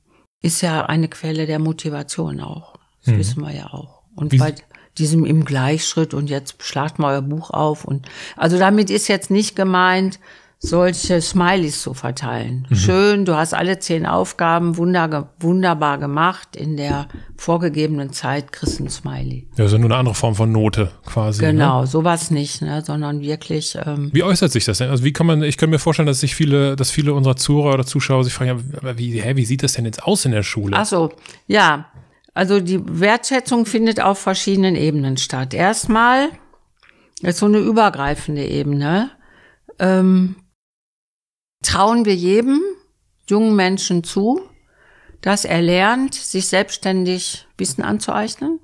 ist ja eine Quelle der Motivation auch. Das mhm. wissen wir ja auch. Und Wie bei diesem im Gleichschritt und jetzt schlagt mal euer Buch auf und also damit ist jetzt nicht gemeint, solche Smileys zu verteilen. Mhm. Schön, du hast alle zehn Aufgaben wunder, wunderbar gemacht. In der vorgegebenen Zeit kriegst ein Smiley. Ja, also nur eine andere Form von Note quasi. Ne? Genau, ne? sowas nicht, ne? sondern wirklich. Ähm wie äußert sich das denn? Also wie kann man, ich kann mir vorstellen, dass sich viele, dass viele unserer Zuhörer oder Zuschauer sich fragen, ja, wie, hä, wie sieht das denn jetzt aus in der Schule? Ach so, ja. Also die Wertschätzung findet auf verschiedenen Ebenen statt. Erstmal ist so eine übergreifende Ebene. Ähm, trauen wir jedem jungen Menschen zu, dass er lernt, sich selbstständig Wissen anzueignen?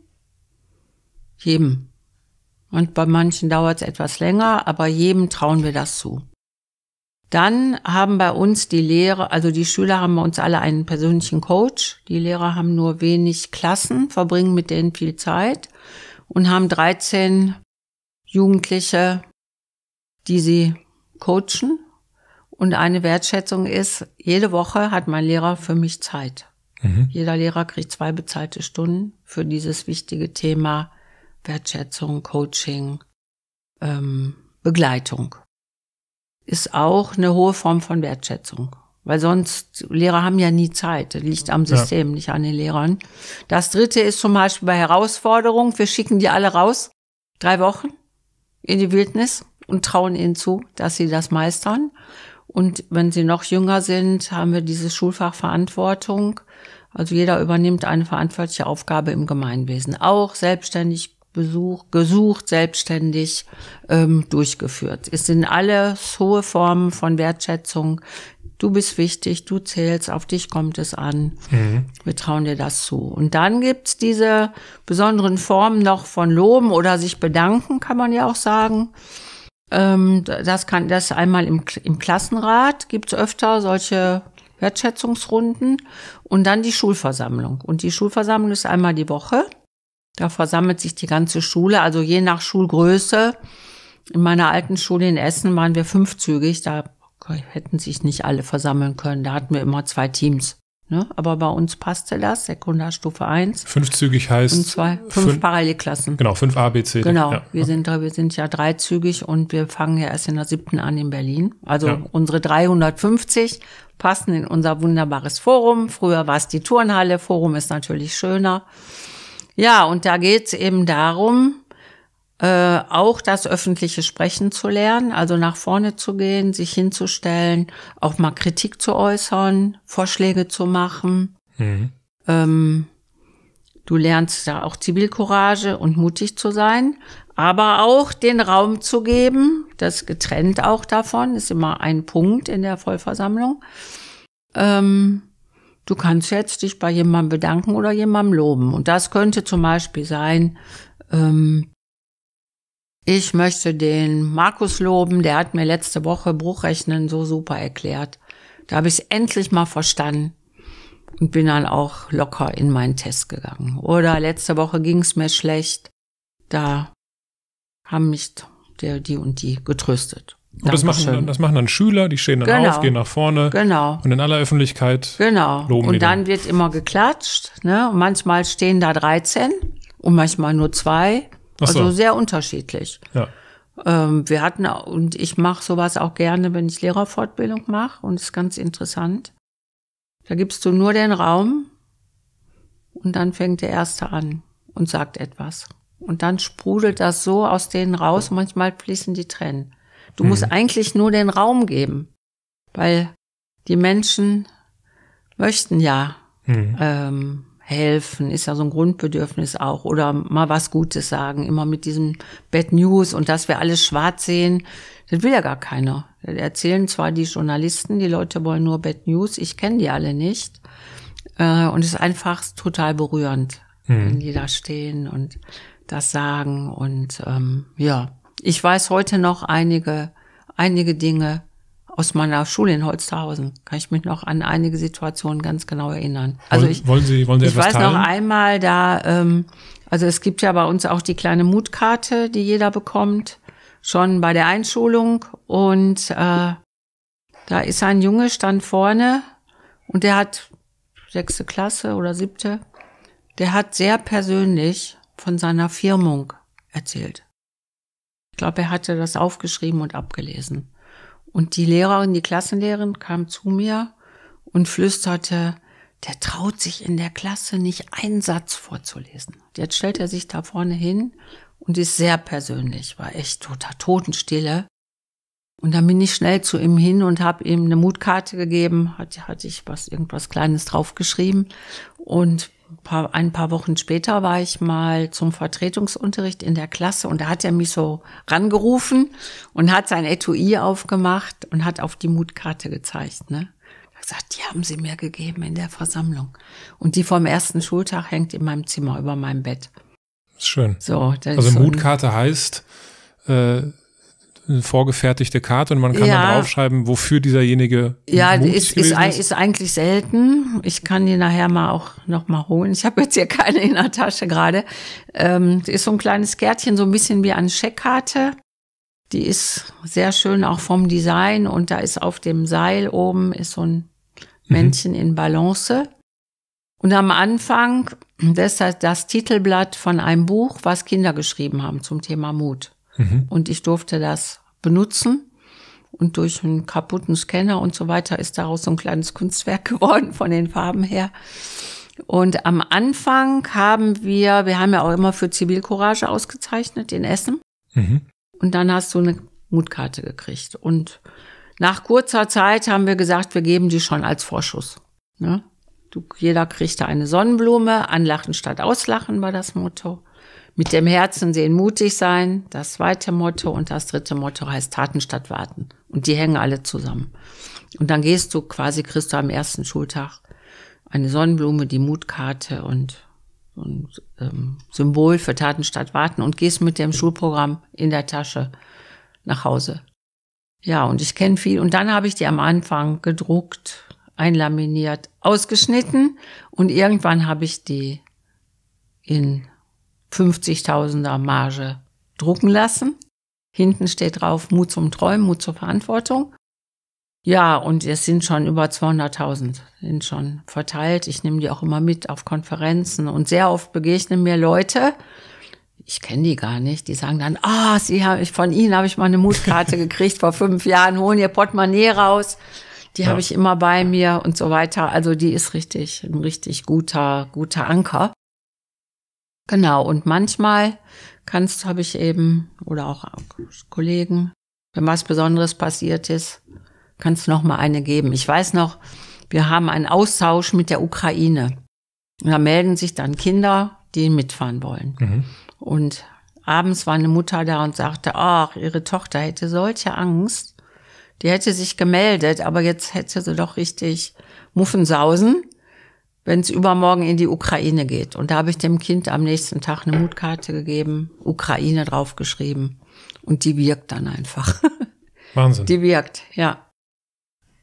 Jedem. Und bei manchen dauert es etwas länger, aber jedem trauen wir das zu. Dann haben bei uns die Lehrer, also die Schüler haben bei uns alle einen persönlichen Coach. Die Lehrer haben nur wenig Klassen, verbringen mit denen viel Zeit und haben 13 Jugendliche, die sie coachen und eine Wertschätzung ist, jede Woche hat mein Lehrer für mich Zeit. Mhm. Jeder Lehrer kriegt zwei bezahlte Stunden für dieses wichtige Thema Wertschätzung, Coaching, ähm, Begleitung. Ist auch eine hohe Form von Wertschätzung. Weil sonst, Lehrer haben ja nie Zeit. Das liegt am System, ja. nicht an den Lehrern. Das dritte ist zum Beispiel bei Herausforderungen. Wir schicken die alle raus. Drei Wochen in die Wildnis und trauen ihnen zu, dass sie das meistern. Und wenn sie noch jünger sind, haben wir dieses Schulfach Verantwortung. Also jeder übernimmt eine verantwortliche Aufgabe im Gemeinwesen. Auch selbstständig besucht, gesucht, selbstständig ähm, durchgeführt. Es sind alles hohe Formen von Wertschätzung. Du bist wichtig, du zählst, auf dich kommt es an. Mhm. Wir trauen dir das zu. Und dann gibt's diese besonderen Formen noch von Loben oder sich bedanken, kann man ja auch sagen. Ähm, das kann das einmal im, im Klassenrat gibt's öfter solche Wertschätzungsrunden und dann die Schulversammlung. Und die Schulversammlung ist einmal die Woche. Da versammelt sich die ganze Schule, also je nach Schulgröße. In meiner alten Schule in Essen waren wir fünfzügig, da hätten sich nicht alle versammeln können. Da hatten wir immer zwei Teams. Ne? Aber bei uns passte das, Sekundarstufe 1. Fünfzügig heißt. Und zwei, fünf, fünf Parallelklassen. Genau, fünf ABC. Genau, ja. wir, sind, wir sind ja dreizügig und wir fangen ja erst in der siebten an in Berlin. Also ja. unsere 350 passen in unser wunderbares Forum. Früher war es die Turnhalle, Forum ist natürlich schöner. Ja, und da geht's eben darum, äh, auch das öffentliche Sprechen zu lernen, also nach vorne zu gehen, sich hinzustellen, auch mal Kritik zu äußern, Vorschläge zu machen. Mhm. Ähm, du lernst da auch Zivilcourage und mutig zu sein, aber auch den Raum zu geben, das getrennt auch davon, ist immer ein Punkt in der Vollversammlung. Ähm, du kannst jetzt dich bei jemandem bedanken oder jemandem loben. Und das könnte zum Beispiel sein, ähm, ich möchte den Markus loben, der hat mir letzte Woche Bruchrechnen so super erklärt. Da habe ich es endlich mal verstanden und bin dann auch locker in meinen Test gegangen. Oder letzte Woche ging es mir schlecht. Da haben mich der, die und die getröstet. Und das machen, dann, das machen dann Schüler, die stehen dann genau. auf, gehen nach vorne genau. und in aller Öffentlichkeit genau. loben Und dann, dann wird immer geklatscht. Ne? Und manchmal stehen da 13 und manchmal nur zwei. Also so. Also sehr unterschiedlich. Ja. Ähm, wir hatten, und ich mache sowas auch gerne, wenn ich Lehrerfortbildung mache, und ist ganz interessant. Da gibst du nur den Raum und dann fängt der Erste an und sagt etwas. Und dann sprudelt das so aus denen raus, manchmal fließen die Tränen. Du mhm. musst eigentlich nur den Raum geben, weil die Menschen möchten ja mhm. ähm, helfen, ist ja so ein Grundbedürfnis auch, oder mal was Gutes sagen, immer mit diesem Bad News und dass wir alles schwarz sehen, das will ja gar keiner. Das erzählen zwar die Journalisten, die Leute wollen nur Bad News, ich kenne die alle nicht. Äh, und es ist einfach total berührend, mhm. wenn die da stehen und das sagen. Und ähm, ja, ich weiß heute noch einige, einige Dinge, aus meiner Schule in Holsterhausen. Kann ich mich noch an einige Situationen ganz genau erinnern. Also ich, wollen Sie, wollen Sie ich weiß teilen? noch einmal, da, ähm, also es gibt ja bei uns auch die kleine Mutkarte, die jeder bekommt, schon bei der Einschulung. Und äh, da ist ein Junge, stand vorne und der hat sechste Klasse oder siebte, der hat sehr persönlich von seiner Firmung erzählt. Ich glaube, er hatte das aufgeschrieben und abgelesen. Und die Lehrerin, die Klassenlehrerin kam zu mir und flüsterte, der traut sich in der Klasse nicht einen Satz vorzulesen. Jetzt stellt er sich da vorne hin und ist sehr persönlich, war echt total Totenstille. Und dann bin ich schnell zu ihm hin und habe ihm eine Mutkarte gegeben, hat, hatte ich was, irgendwas Kleines draufgeschrieben und paar, ein paar Wochen später war ich mal zum Vertretungsunterricht in der Klasse und da hat er mich so rangerufen und hat sein Etui aufgemacht und hat auf die Mutkarte gezeigt. Ne? Er hat gesagt, die haben sie mir gegeben in der Versammlung. Und die vom ersten Schultag hängt in meinem Zimmer über meinem Bett. Das ist Schön. So, also Mutkarte so heißt, äh, eine vorgefertigte Karte und man kann ja. dann draufschreiben, wofür dieserjenige. Ja, ist, ist, ist, ist eigentlich selten. Ich kann die nachher mal auch noch mal holen. Ich habe jetzt hier keine in der Tasche gerade. Ähm, ist so ein kleines Kärtchen, so ein bisschen wie eine Scheckkarte. Die ist sehr schön auch vom Design und da ist auf dem Seil oben ist so ein mhm. Männchen mhm. in Balance. Und am Anfang, das ist das Titelblatt von einem Buch, was Kinder geschrieben haben zum Thema Mut. Mhm. Und ich durfte das benutzen. Und durch einen kaputten Scanner und so weiter ist daraus so ein kleines Kunstwerk *laughs* geworden von den Farben her. Und am Anfang haben wir, wir haben ja auch immer für Zivilcourage ausgezeichnet in Essen. Mhm. Und dann hast du eine Mutkarte gekriegt. Und nach kurzer Zeit haben wir gesagt, wir geben die schon als Vorschuss. Ne? Du, jeder kriegte eine Sonnenblume, anlachen statt auslachen war das Motto. Mit dem Herzen sehen, mutig sein. Das zweite Motto und das dritte Motto heißt Taten statt Warten. Und die hängen alle zusammen. Und dann gehst du quasi, kriegst du am ersten Schultag eine Sonnenblume, die Mutkarte und und ähm, Symbol für Taten statt Warten und gehst mit dem Schulprogramm in der Tasche nach Hause. Ja, und ich kenne viel. Und dann habe ich die am Anfang gedruckt, einlaminiert, ausgeschnitten und irgendwann habe ich die in 50.000er Marge drucken lassen. Hinten steht drauf Mut zum Träumen, Mut zur Verantwortung. Ja, und es sind schon über 200.000, sind schon verteilt. Ich nehme die auch immer mit auf Konferenzen und sehr oft begegnen mir Leute, ich kenne die gar nicht, die sagen dann, ah, oh, sie hab, ich, von Ihnen habe ich mal eine Mutkarte *laughs* gekriegt vor fünf Jahren, holen Ihr Portemonnaie raus. Die ja. habe ich immer bei mir und so weiter. Also die ist richtig, ein richtig guter, guter Anker. Genau, und manchmal kannst, habe ich eben, oder auch Kollegen, wenn was Besonderes passiert ist, kannst du nochmal eine geben. Ich weiß noch, wir haben einen Austausch mit der Ukraine. da melden sich dann Kinder, die mitfahren wollen. Mhm. Und abends war eine Mutter da und sagte, ach, ihre Tochter hätte solche Angst. Die hätte sich gemeldet, aber jetzt hätte sie doch richtig Muffensausen wenn es übermorgen in die Ukraine geht. Und da habe ich dem Kind am nächsten Tag eine Mutkarte gegeben, Ukraine draufgeschrieben. Und die wirkt dann einfach. *laughs* Wahnsinn. Die wirkt, ja.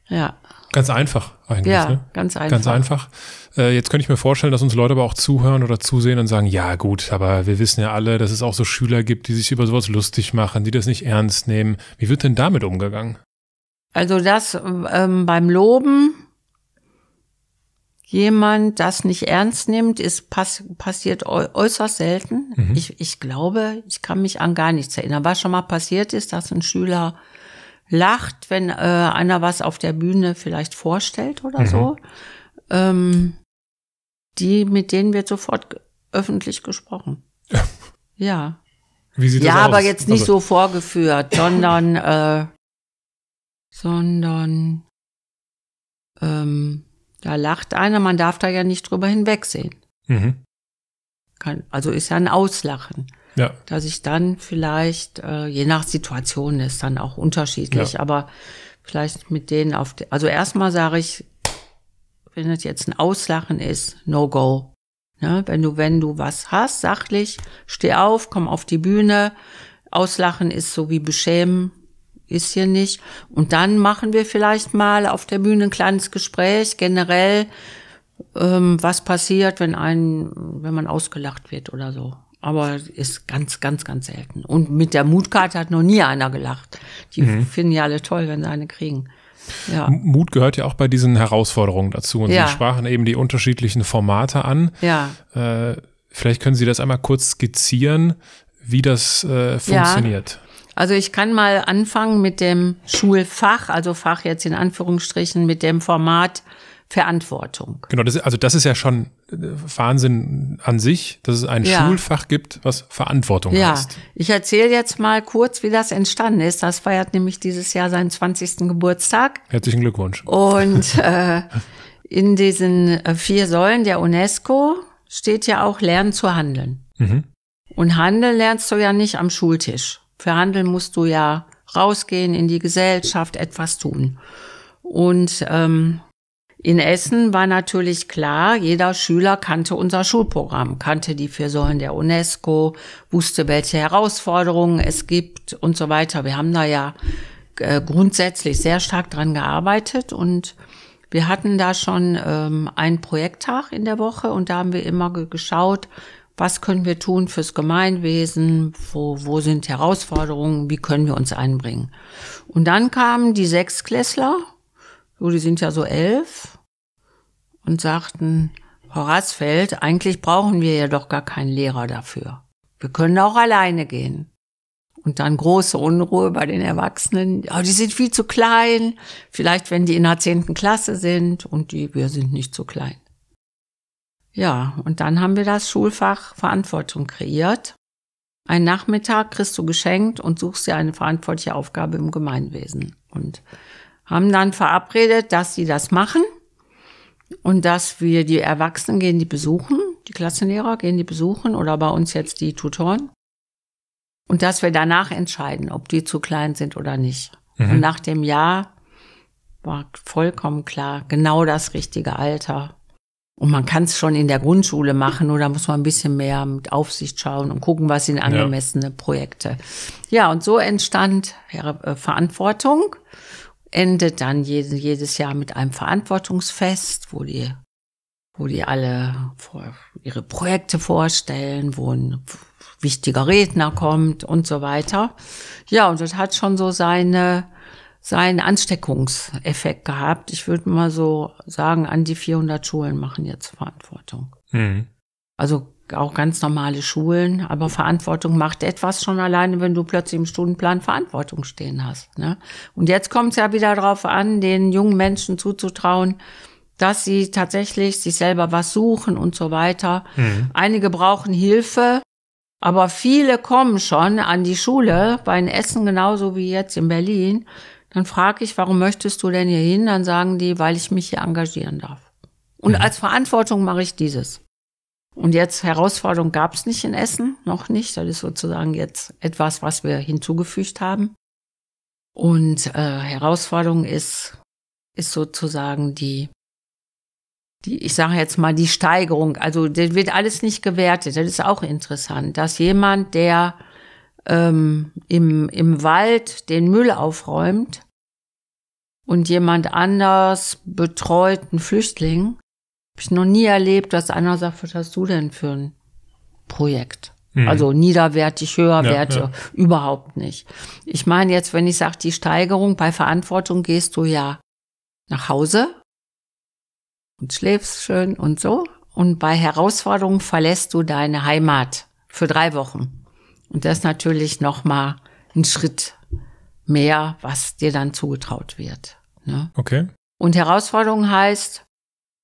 Ja. Ganz einfach eigentlich. Ja, ne? ganz einfach. Ganz einfach. Äh, jetzt könnte ich mir vorstellen, dass uns Leute aber auch zuhören oder zusehen und sagen, ja gut, aber wir wissen ja alle, dass es auch so Schüler gibt, die sich über sowas lustig machen, die das nicht ernst nehmen. Wie wird denn damit umgegangen? Also das ähm, beim Loben jemand das nicht ernst nimmt, ist pass passiert äußerst selten. Mhm. Ich, ich glaube, ich kann mich an gar nichts erinnern. Was schon mal passiert ist, dass ein Schüler lacht, wenn äh, einer was auf der Bühne vielleicht vorstellt oder mhm. so. Ähm, die, mit denen wird sofort öffentlich gesprochen. *laughs* ja. Wie sieht ja, das aus? aber jetzt nicht also. so vorgeführt, sondern, äh, sondern ähm, da lacht einer, man darf da ja nicht drüber hinwegsehen. Mhm. Kann, also ist ja ein Auslachen. Ja. Dass ich dann vielleicht, äh, je nach Situation ist dann auch unterschiedlich, ja. aber vielleicht mit denen auf, die, also erstmal sage ich, wenn das jetzt ein Auslachen ist, no go. Ne? Wenn du, wenn du was hast, sachlich, steh auf, komm auf die Bühne. Auslachen ist so wie beschämen, ist hier nicht. Und dann machen wir vielleicht mal auf der Bühne ein kleines Gespräch generell, ähm, was passiert, wenn ein, wenn man ausgelacht wird oder so. Aber ist ganz, ganz, ganz selten. Und mit der Mutkarte hat noch nie einer gelacht. Die mhm. finden ja alle toll, wenn sie eine kriegen. Ja. Mut gehört ja auch bei diesen Herausforderungen dazu. Und ja. Sie sprachen eben die unterschiedlichen Formate an. Ja. Äh, vielleicht können Sie das einmal kurz skizzieren, wie das äh, funktioniert. Ja. Also ich kann mal anfangen mit dem Schulfach, also Fach jetzt in Anführungsstrichen, mit dem Format Verantwortung. Genau, das, ist, also das ist ja schon äh, Wahnsinn an sich, dass es ein ja. Schulfach gibt, was Verantwortung ja. heißt. Ja, ich erzähle jetzt mal kurz, wie das entstanden ist. Das feiert nämlich dieses Jahr seinen 20. Geburtstag. Herzlichen Glückwunsch. Und *laughs* äh, in diesen äh, vier Säulen der UNESCO steht ja auch Lernen zu handeln. Mhm. Und handeln lernst du ja nicht am Schultisch für Verhandeln musst du ja rausgehen in die Gesellschaft, etwas tun. Und ähm, in Essen war natürlich klar, jeder Schüler kannte unser Schulprogramm, kannte die vier Säulen der UNESCO, wusste, welche Herausforderungen es gibt und so weiter. Wir haben da ja äh, grundsätzlich sehr stark dran gearbeitet und wir hatten da schon ähm, einen Projekttag in der Woche und da haben wir immer geschaut, was können wir tun fürs Gemeinwesen, wo, wo sind Herausforderungen, wie können wir uns einbringen. Und dann kamen die Sechsklässler, so oh, die sind ja so elf, und sagten, Frau Rasfeld, eigentlich brauchen wir ja doch gar keinen Lehrer dafür. Wir können auch alleine gehen. Und dann große Unruhe bei den Erwachsenen. Ja, die sind viel zu klein. Vielleicht, wenn die in der zehnten Klasse sind und die, wir sind nicht zu klein. Ja, und dann haben wir das Schulfach Verantwortung kreiert. Ein Nachmittag kriegst du geschenkt und suchst dir eine verantwortliche Aufgabe im Gemeinwesen. Und haben dann verabredet, dass sie das machen und dass wir die Erwachsenen gehen, die besuchen, die Klassenlehrer gehen, die besuchen oder bei uns jetzt die Tutoren. Und dass wir danach entscheiden, ob die zu klein sind oder nicht. Mhm. Und nach dem Jahr war vollkommen klar, genau das richtige Alter und man kann es schon in der Grundschule machen oder muss man ein bisschen mehr mit Aufsicht schauen und gucken, was sind angemessene ja. Projekte. Ja, und so entstand äh, Verantwortung, endet dann jedes Jahr mit einem Verantwortungsfest, wo die, wo die alle ihre Projekte vorstellen, wo ein wichtiger Redner kommt und so weiter. Ja, und das hat schon so seine seinen Ansteckungseffekt gehabt. Ich würde mal so sagen, an die 400 Schulen machen jetzt Verantwortung. Mhm. Also auch ganz normale Schulen, aber Verantwortung macht etwas schon alleine, wenn du plötzlich im Stundenplan Verantwortung stehen hast. Ne? Und jetzt kommt es ja wieder darauf an, den jungen Menschen zuzutrauen, dass sie tatsächlich sich selber was suchen und so weiter. Mhm. Einige brauchen Hilfe, aber viele kommen schon an die Schule, bei Essen genauso wie jetzt in Berlin, dann frage ich, warum möchtest du denn hier hin? Dann sagen die, weil ich mich hier engagieren darf. Und mhm. als Verantwortung mache ich dieses. Und jetzt Herausforderung gab es nicht in Essen, noch nicht. Das ist sozusagen jetzt etwas, was wir hinzugefügt haben. Und äh, Herausforderung ist, ist sozusagen die, die, ich sage jetzt mal die Steigerung. Also das wird alles nicht gewertet. Das ist auch interessant, dass jemand, der ähm, im, im Wald den Müll aufräumt und jemand anders betreut einen Flüchtling, habe ich noch nie erlebt, dass einer sagt, was hast du denn für ein Projekt? Mhm. Also niederwertig, höherwertig, ja, ja. überhaupt nicht. Ich meine jetzt, wenn ich sage, die Steigerung bei Verantwortung gehst du ja nach Hause und schläfst schön und so. Und bei Herausforderungen verlässt du deine Heimat für drei Wochen. Und das ist natürlich nochmal ein Schritt mehr, was dir dann zugetraut wird. Ne? Okay. Und Herausforderung heißt,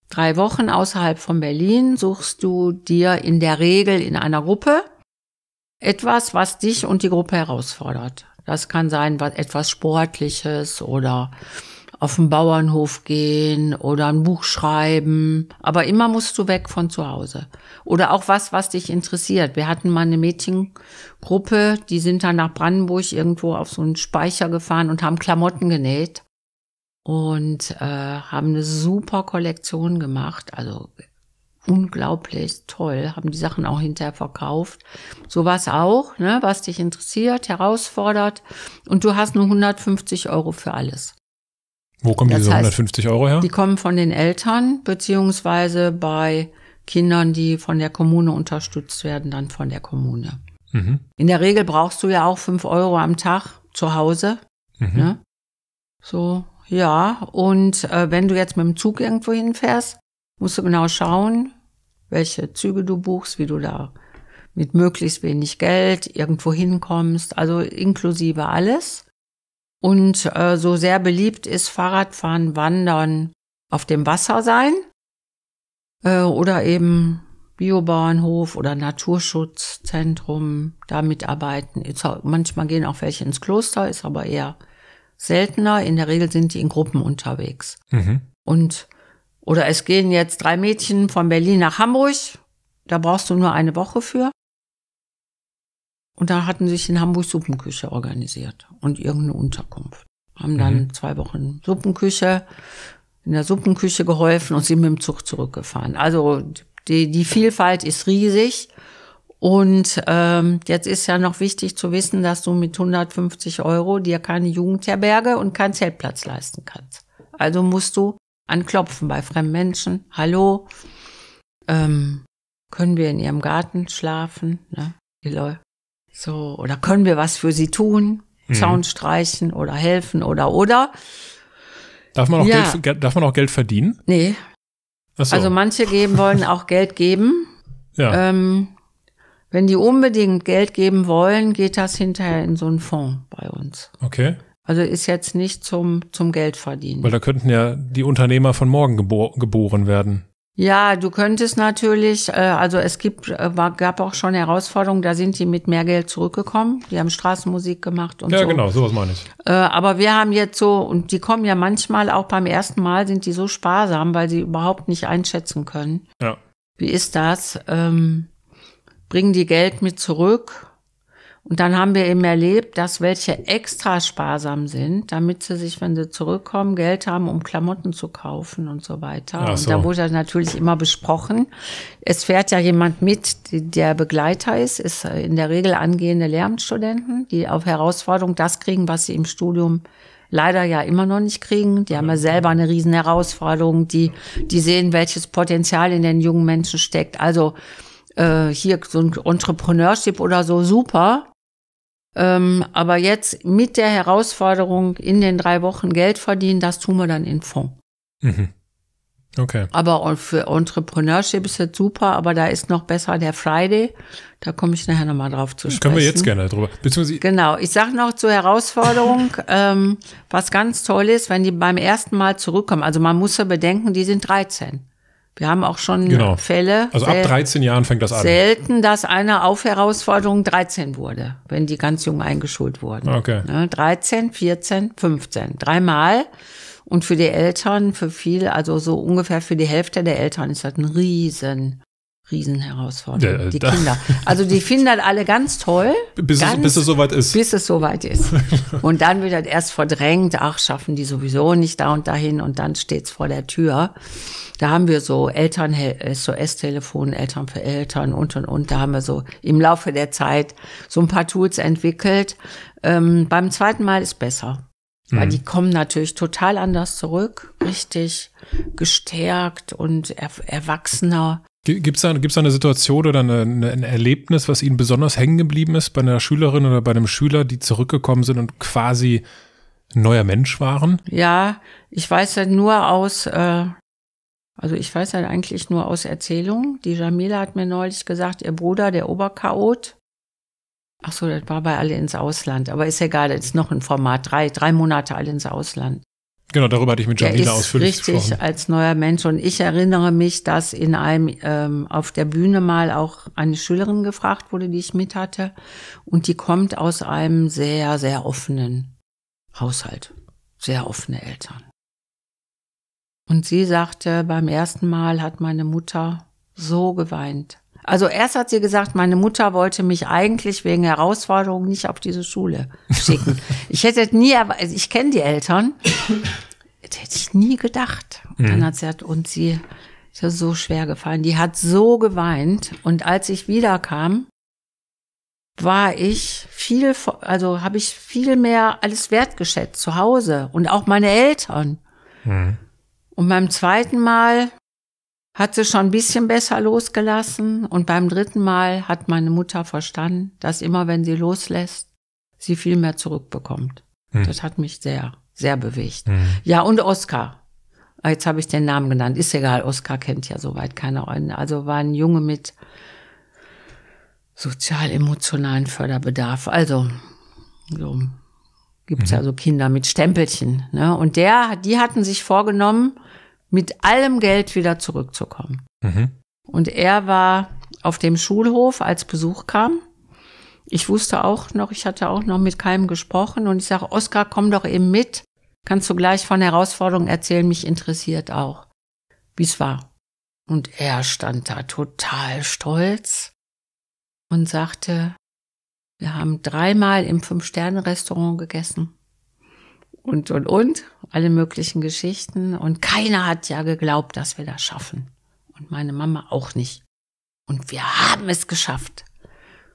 drei Wochen außerhalb von Berlin suchst du dir in der Regel in einer Gruppe etwas, was dich und die Gruppe herausfordert. Das kann sein, was etwas Sportliches oder auf den Bauernhof gehen oder ein Buch schreiben. Aber immer musst du weg von zu Hause. Oder auch was, was dich interessiert. Wir hatten mal eine Mädchengruppe, die sind dann nach Brandenburg irgendwo auf so einen Speicher gefahren und haben Klamotten genäht und äh, haben eine super Kollektion gemacht. Also unglaublich toll, haben die Sachen auch hinterher verkauft. Sowas auch, ne, was dich interessiert, herausfordert. Und du hast nur 150 Euro für alles. Wo kommen das diese heißt, 150 Euro her? Die kommen von den Eltern, beziehungsweise bei Kindern, die von der Kommune unterstützt werden, dann von der Kommune. Mhm. In der Regel brauchst du ja auch 5 Euro am Tag zu Hause. Mhm. Ne? So, ja. Und äh, wenn du jetzt mit dem Zug irgendwo hinfährst, musst du genau schauen, welche Züge du buchst, wie du da mit möglichst wenig Geld irgendwo hinkommst, also inklusive alles und äh, so sehr beliebt ist Fahrradfahren, Wandern, auf dem Wasser sein äh, oder eben Biobahnhof oder Naturschutzzentrum da mitarbeiten. Manchmal gehen auch welche ins Kloster, ist aber eher seltener. In der Regel sind die in Gruppen unterwegs. Mhm. Und oder es gehen jetzt drei Mädchen von Berlin nach Hamburg. Da brauchst du nur eine Woche für. Und da hatten sich in Hamburg Suppenküche organisiert und irgendeine Unterkunft. Haben dann mhm. zwei Wochen Suppenküche, in der Suppenküche geholfen und sind mit dem Zug zurückgefahren. Also die, die Vielfalt ist riesig. Und ähm, jetzt ist ja noch wichtig zu wissen, dass du mit 150 Euro dir keine Jugendherberge und keinen Zeltplatz leisten kannst. Also musst du anklopfen bei fremden Menschen. Hallo, ähm, können wir in ihrem Garten schlafen? Ne? Die Leute so, oder können wir was für sie tun? Mhm. Zaun streichen oder helfen oder oder. Darf man auch, ja. Geld, darf man auch Geld verdienen? Nee. So. Also manche geben wollen auch Geld geben. Ja. Ähm, wenn die unbedingt Geld geben wollen, geht das hinterher in so einen Fonds bei uns. Okay. Also ist jetzt nicht zum, zum Geld verdienen. Weil da könnten ja die Unternehmer von morgen gebo geboren werden. Ja, du könntest natürlich, äh, also es gibt, äh, gab auch schon Herausforderungen, da sind die mit mehr Geld zurückgekommen. Die haben Straßenmusik gemacht und ja, so. Ja, genau, sowas meine ich. Äh, aber wir haben jetzt so, und die kommen ja manchmal auch beim ersten Mal, sind die so sparsam, weil sie überhaupt nicht einschätzen können. Ja. Wie ist das? Ähm, bringen die Geld mit zurück? Und dann haben wir eben erlebt, dass welche extra sparsam sind, damit sie sich, wenn sie zurückkommen, Geld haben, um Klamotten zu kaufen und so weiter. So. Und da wurde natürlich immer besprochen. Es fährt ja jemand mit, der Begleiter ist, ist in der Regel angehende Lehramtsstudenten, die auf Herausforderung das kriegen, was sie im Studium leider ja immer noch nicht kriegen. Die haben ja mhm. selber eine riesen Herausforderung. Die, die sehen, welches Potenzial in den jungen Menschen steckt. Also, äh, hier so ein Entrepreneurship oder so super. Ähm, aber jetzt mit der Herausforderung in den drei Wochen Geld verdienen, das tun wir dann in Fonds. Mhm. Okay. Aber für Entrepreneurship ist das super, aber da ist noch besser der Friday. Da komme ich nachher nochmal drauf zu sprechen. Können wir jetzt gerne drüber. genau, ich sage noch zur Herausforderung, *laughs* ähm, was ganz toll ist, wenn die beim ersten Mal zurückkommen. Also man muss ja bedenken, die sind 13. Wir haben auch schon genau. Fälle. Also ab 13 Jahren fängt das an. Selten, dass einer auf Herausforderung 13 wurde, wenn die ganz jung eingeschult wurden. Okay. 13, 14, 15. Dreimal. Und für die Eltern, für viel, also so ungefähr für die Hälfte der Eltern ist das ein riesen Riesenherausforderung, ja, die Kinder. Also die *laughs* finden das alle ganz toll. Bis, ganz, es, bis es soweit ist. Bis es soweit ist. *laughs* Und dann wird das erst verdrängt, ach, schaffen die sowieso nicht da und dahin und dann steht's vor der Tür. Da haben wir so Eltern, äh, SOS-Telefon, Eltern für Eltern und und und. Da haben wir so im Laufe der Zeit so ein paar Tools entwickelt. Ähm, beim zweiten Mal ist besser. Weil mhm. die kommen natürlich total anders zurück, richtig gestärkt und er, erwachsener. Gibt es da, gibt's da eine Situation oder eine, eine, ein Erlebnis, was Ihnen besonders hängen geblieben ist bei einer Schülerin oder bei einem Schüler, die zurückgekommen sind und quasi ein neuer Mensch waren? Ja, ich weiß ja halt nur aus, äh, also ich weiß ja halt eigentlich nur aus Erzählungen. Die Jamila hat mir neulich gesagt, ihr Bruder, der Oberchaot, ach so, das war bei alle ins Ausland, aber ist egal, das ist noch ein Format, drei, drei Monate alle ins Ausland. Genau, darüber hatte ich mit Janina ausführlich richtig gesprochen. Richtig, als neuer Mensch. Und ich erinnere mich, dass in einem ähm, auf der Bühne mal auch eine Schülerin gefragt wurde, die ich mit hatte. Und die kommt aus einem sehr, sehr offenen Haushalt. Sehr offene Eltern. Und sie sagte, beim ersten Mal hat meine Mutter so geweint. Also erst hat sie gesagt, meine Mutter wollte mich eigentlich wegen Herausforderungen nicht auf diese Schule schicken. *laughs* ich hätte nie, also ich kenne die Eltern, das hätte ich nie gedacht. Und mhm. dann hat sie gesagt, und sie ist ja so schwer gefallen. Die hat so geweint. Und als ich wiederkam, war ich viel, also habe ich viel mehr alles wertgeschätzt zu Hause und auch meine Eltern. Mhm. Und beim zweiten Mal hat sie schon ein bisschen besser losgelassen und beim dritten Mal hat meine Mutter verstanden, dass immer wenn sie loslässt, sie viel mehr zurückbekommt. Hm. Das hat mich sehr, sehr bewegt. Hm. Ja, und Oskar. Jetzt habe ich den Namen genannt. Ist egal, Oskar kennt ja soweit keine keiner. Also war ein Junge mit sozial-emotionalen Förderbedarf. Also so gibt's mhm. ja so Kinder mit Stempelchen. Ne? Und der, die hatten sich vorgenommen, mit allem Geld wieder zurückzukommen. Mhm. Und er war auf dem Schulhof, als Besuch kam. Ich wusste auch noch, ich hatte auch noch mit keinem gesprochen und ich sage, Oskar, komm doch eben mit. Kannst du gleich von Herausforderungen erzählen, mich interessiert auch, wie es war. Und er stand da total stolz und sagte, wir haben dreimal im Fünf-Sterne-Restaurant gegessen. Und, und, und alle möglichen Geschichten. Und keiner hat ja geglaubt, dass wir das schaffen. Und meine Mama auch nicht. Und wir haben es geschafft.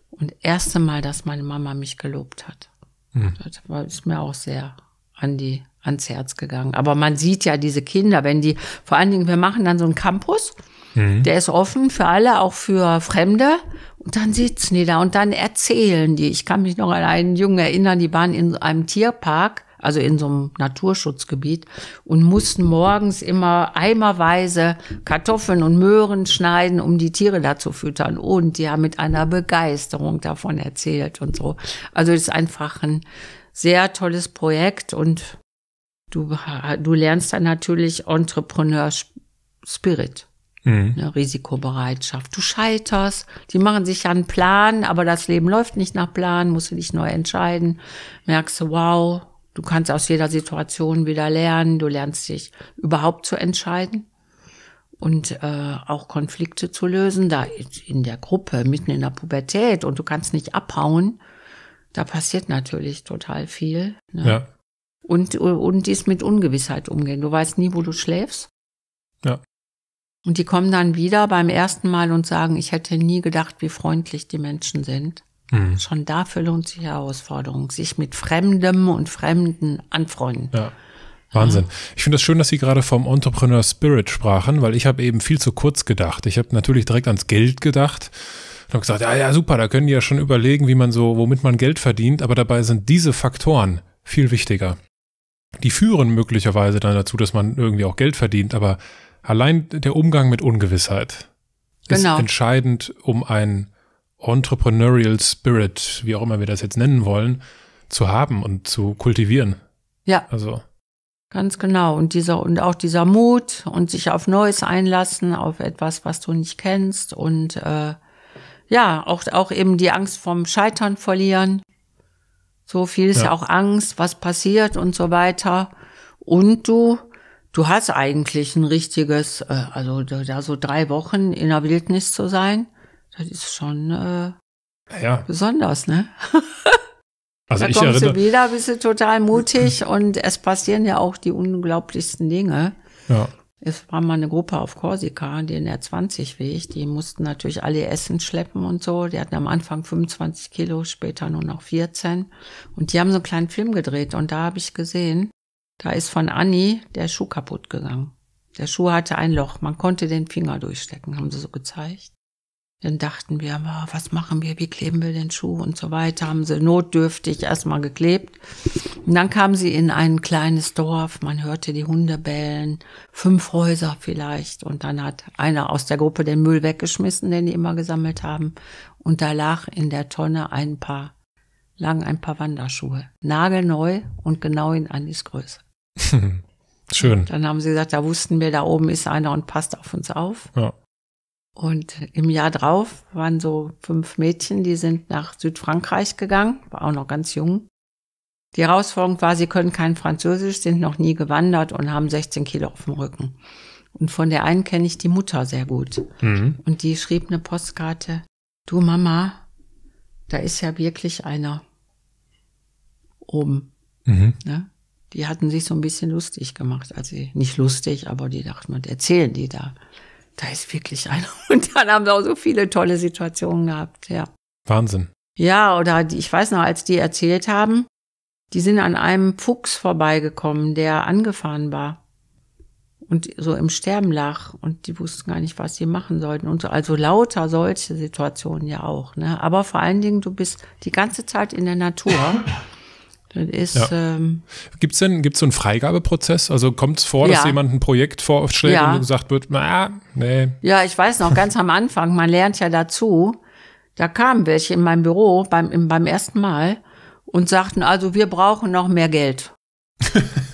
Und erste Mal, dass meine Mama mich gelobt hat. Hm. Das war, ist mir auch sehr an die, ans Herz gegangen. Aber man sieht ja diese Kinder, wenn die, vor allen Dingen, wir machen dann so einen Campus. Mhm. Der ist offen für alle, auch für Fremde. Und dann sitzen die da und dann erzählen die. Ich kann mich noch an einen Jungen erinnern, die waren in einem Tierpark also in so einem Naturschutzgebiet, und mussten morgens immer eimerweise Kartoffeln und Möhren schneiden, um die Tiere da zu füttern. Und die haben mit einer Begeisterung davon erzählt und so. Also es ist einfach ein sehr tolles Projekt und du, du lernst dann natürlich Entrepreneur Spirit. Eine mhm. Risikobereitschaft. Du scheiterst. Die machen sich ja einen Plan, aber das Leben läuft nicht nach Plan, musst du dich neu entscheiden. Merkst du, wow, Du kannst aus jeder Situation wieder lernen, du lernst dich überhaupt zu entscheiden und äh, auch Konflikte zu lösen, da in der Gruppe, mitten in der Pubertät und du kannst nicht abhauen. Da passiert natürlich total viel. Ne? Ja. Und, und dies mit Ungewissheit umgehen. Du weißt nie, wo du schläfst. Ja. Und die kommen dann wieder beim ersten Mal und sagen, ich hätte nie gedacht, wie freundlich die Menschen sind. Mhm. Schon dafür lohnt sich Herausforderung, sich mit Fremdem und Fremden anfreunden. Ja. Wahnsinn. Ich finde es das schön, dass Sie gerade vom Entrepreneur Spirit sprachen, weil ich habe eben viel zu kurz gedacht. Ich habe natürlich direkt ans Geld gedacht und habe gesagt, ja, ja, super, da können die ja schon überlegen, wie man so, womit man Geld verdient, aber dabei sind diese Faktoren viel wichtiger. Die führen möglicherweise dann dazu, dass man irgendwie auch Geld verdient, aber allein der Umgang mit Ungewissheit genau. ist entscheidend, um ein Entrepreneurial Spirit, wie auch immer wir das jetzt nennen wollen, zu haben und zu kultivieren. Ja. Also. Ganz genau. Und dieser, und auch dieser Mut und sich auf Neues einlassen, auf etwas, was du nicht kennst und äh, ja, auch, auch eben die Angst vom Scheitern verlieren. So viel ist ja. ja auch Angst, was passiert und so weiter. Und du, du hast eigentlich ein richtiges, äh, also da so drei Wochen in der Wildnis zu sein das ist schon äh, ja. besonders, ne? *laughs* also da ich kommst erinnere, du wieder, bist du total mutig *clears throat* und es passieren ja auch die unglaublichsten Dinge. Ja. Es war mal eine Gruppe auf Korsika, den R20-Weg, die mussten natürlich alle Essen schleppen und so. Die hatten am Anfang 25 Kilo, später nur noch 14. Und die haben so einen kleinen Film gedreht und da habe ich gesehen, da ist von Anni der Schuh kaputt gegangen. Der Schuh hatte ein Loch, man konnte den Finger durchstecken, haben sie so gezeigt. Dann dachten wir, aber was machen wir, wie kleben wir den Schuh und so weiter, haben sie notdürftig erstmal geklebt. Und dann kamen sie in ein kleines Dorf, man hörte die Hunde bellen, fünf Häuser vielleicht. Und dann hat einer aus der Gruppe den Müll weggeschmissen, den die immer gesammelt haben. Und da lag in der Tonne ein paar, lagen ein paar Wanderschuhe, nagelneu und genau in Anis Größe. *laughs* Schön. Und dann haben sie gesagt, da wussten wir, da oben ist einer und passt auf uns auf. Ja. Und im Jahr drauf waren so fünf Mädchen, die sind nach Südfrankreich gegangen, war auch noch ganz jung. Die Herausforderung war, sie können kein Französisch, sind noch nie gewandert und haben 16 Kilo auf dem Rücken. Und von der einen kenne ich die Mutter sehr gut. Mhm. Und die schrieb eine Postkarte, du Mama, da ist ja wirklich einer oben. Mhm. Ne? Die hatten sich so ein bisschen lustig gemacht. Also nicht lustig, aber die dachten, was erzählen die da? da ist wirklich einer. *laughs* Und dann haben wir auch so viele tolle Situationen gehabt, ja. Wahnsinn. Ja, oder die, ich weiß noch, als die erzählt haben, die sind an einem Fuchs vorbeigekommen, der angefahren war und so im Sterben lag und die wussten gar nicht, was sie machen sollten und so, also lauter solche Situationen ja auch, ne? Aber vor allen Dingen, du bist die ganze Zeit in der Natur *laughs* Dann ist. Ja. Ähm, gibt es denn gibt's so einen Freigabeprozess? Also kommt es vor, ja. dass jemand ein Projekt vorschlägt ja. und gesagt wird, na, nee. Ja, ich weiß noch, ganz am Anfang, man lernt ja dazu, da kamen welche in mein Büro beim, im, beim ersten Mal und sagten, also wir brauchen noch mehr Geld.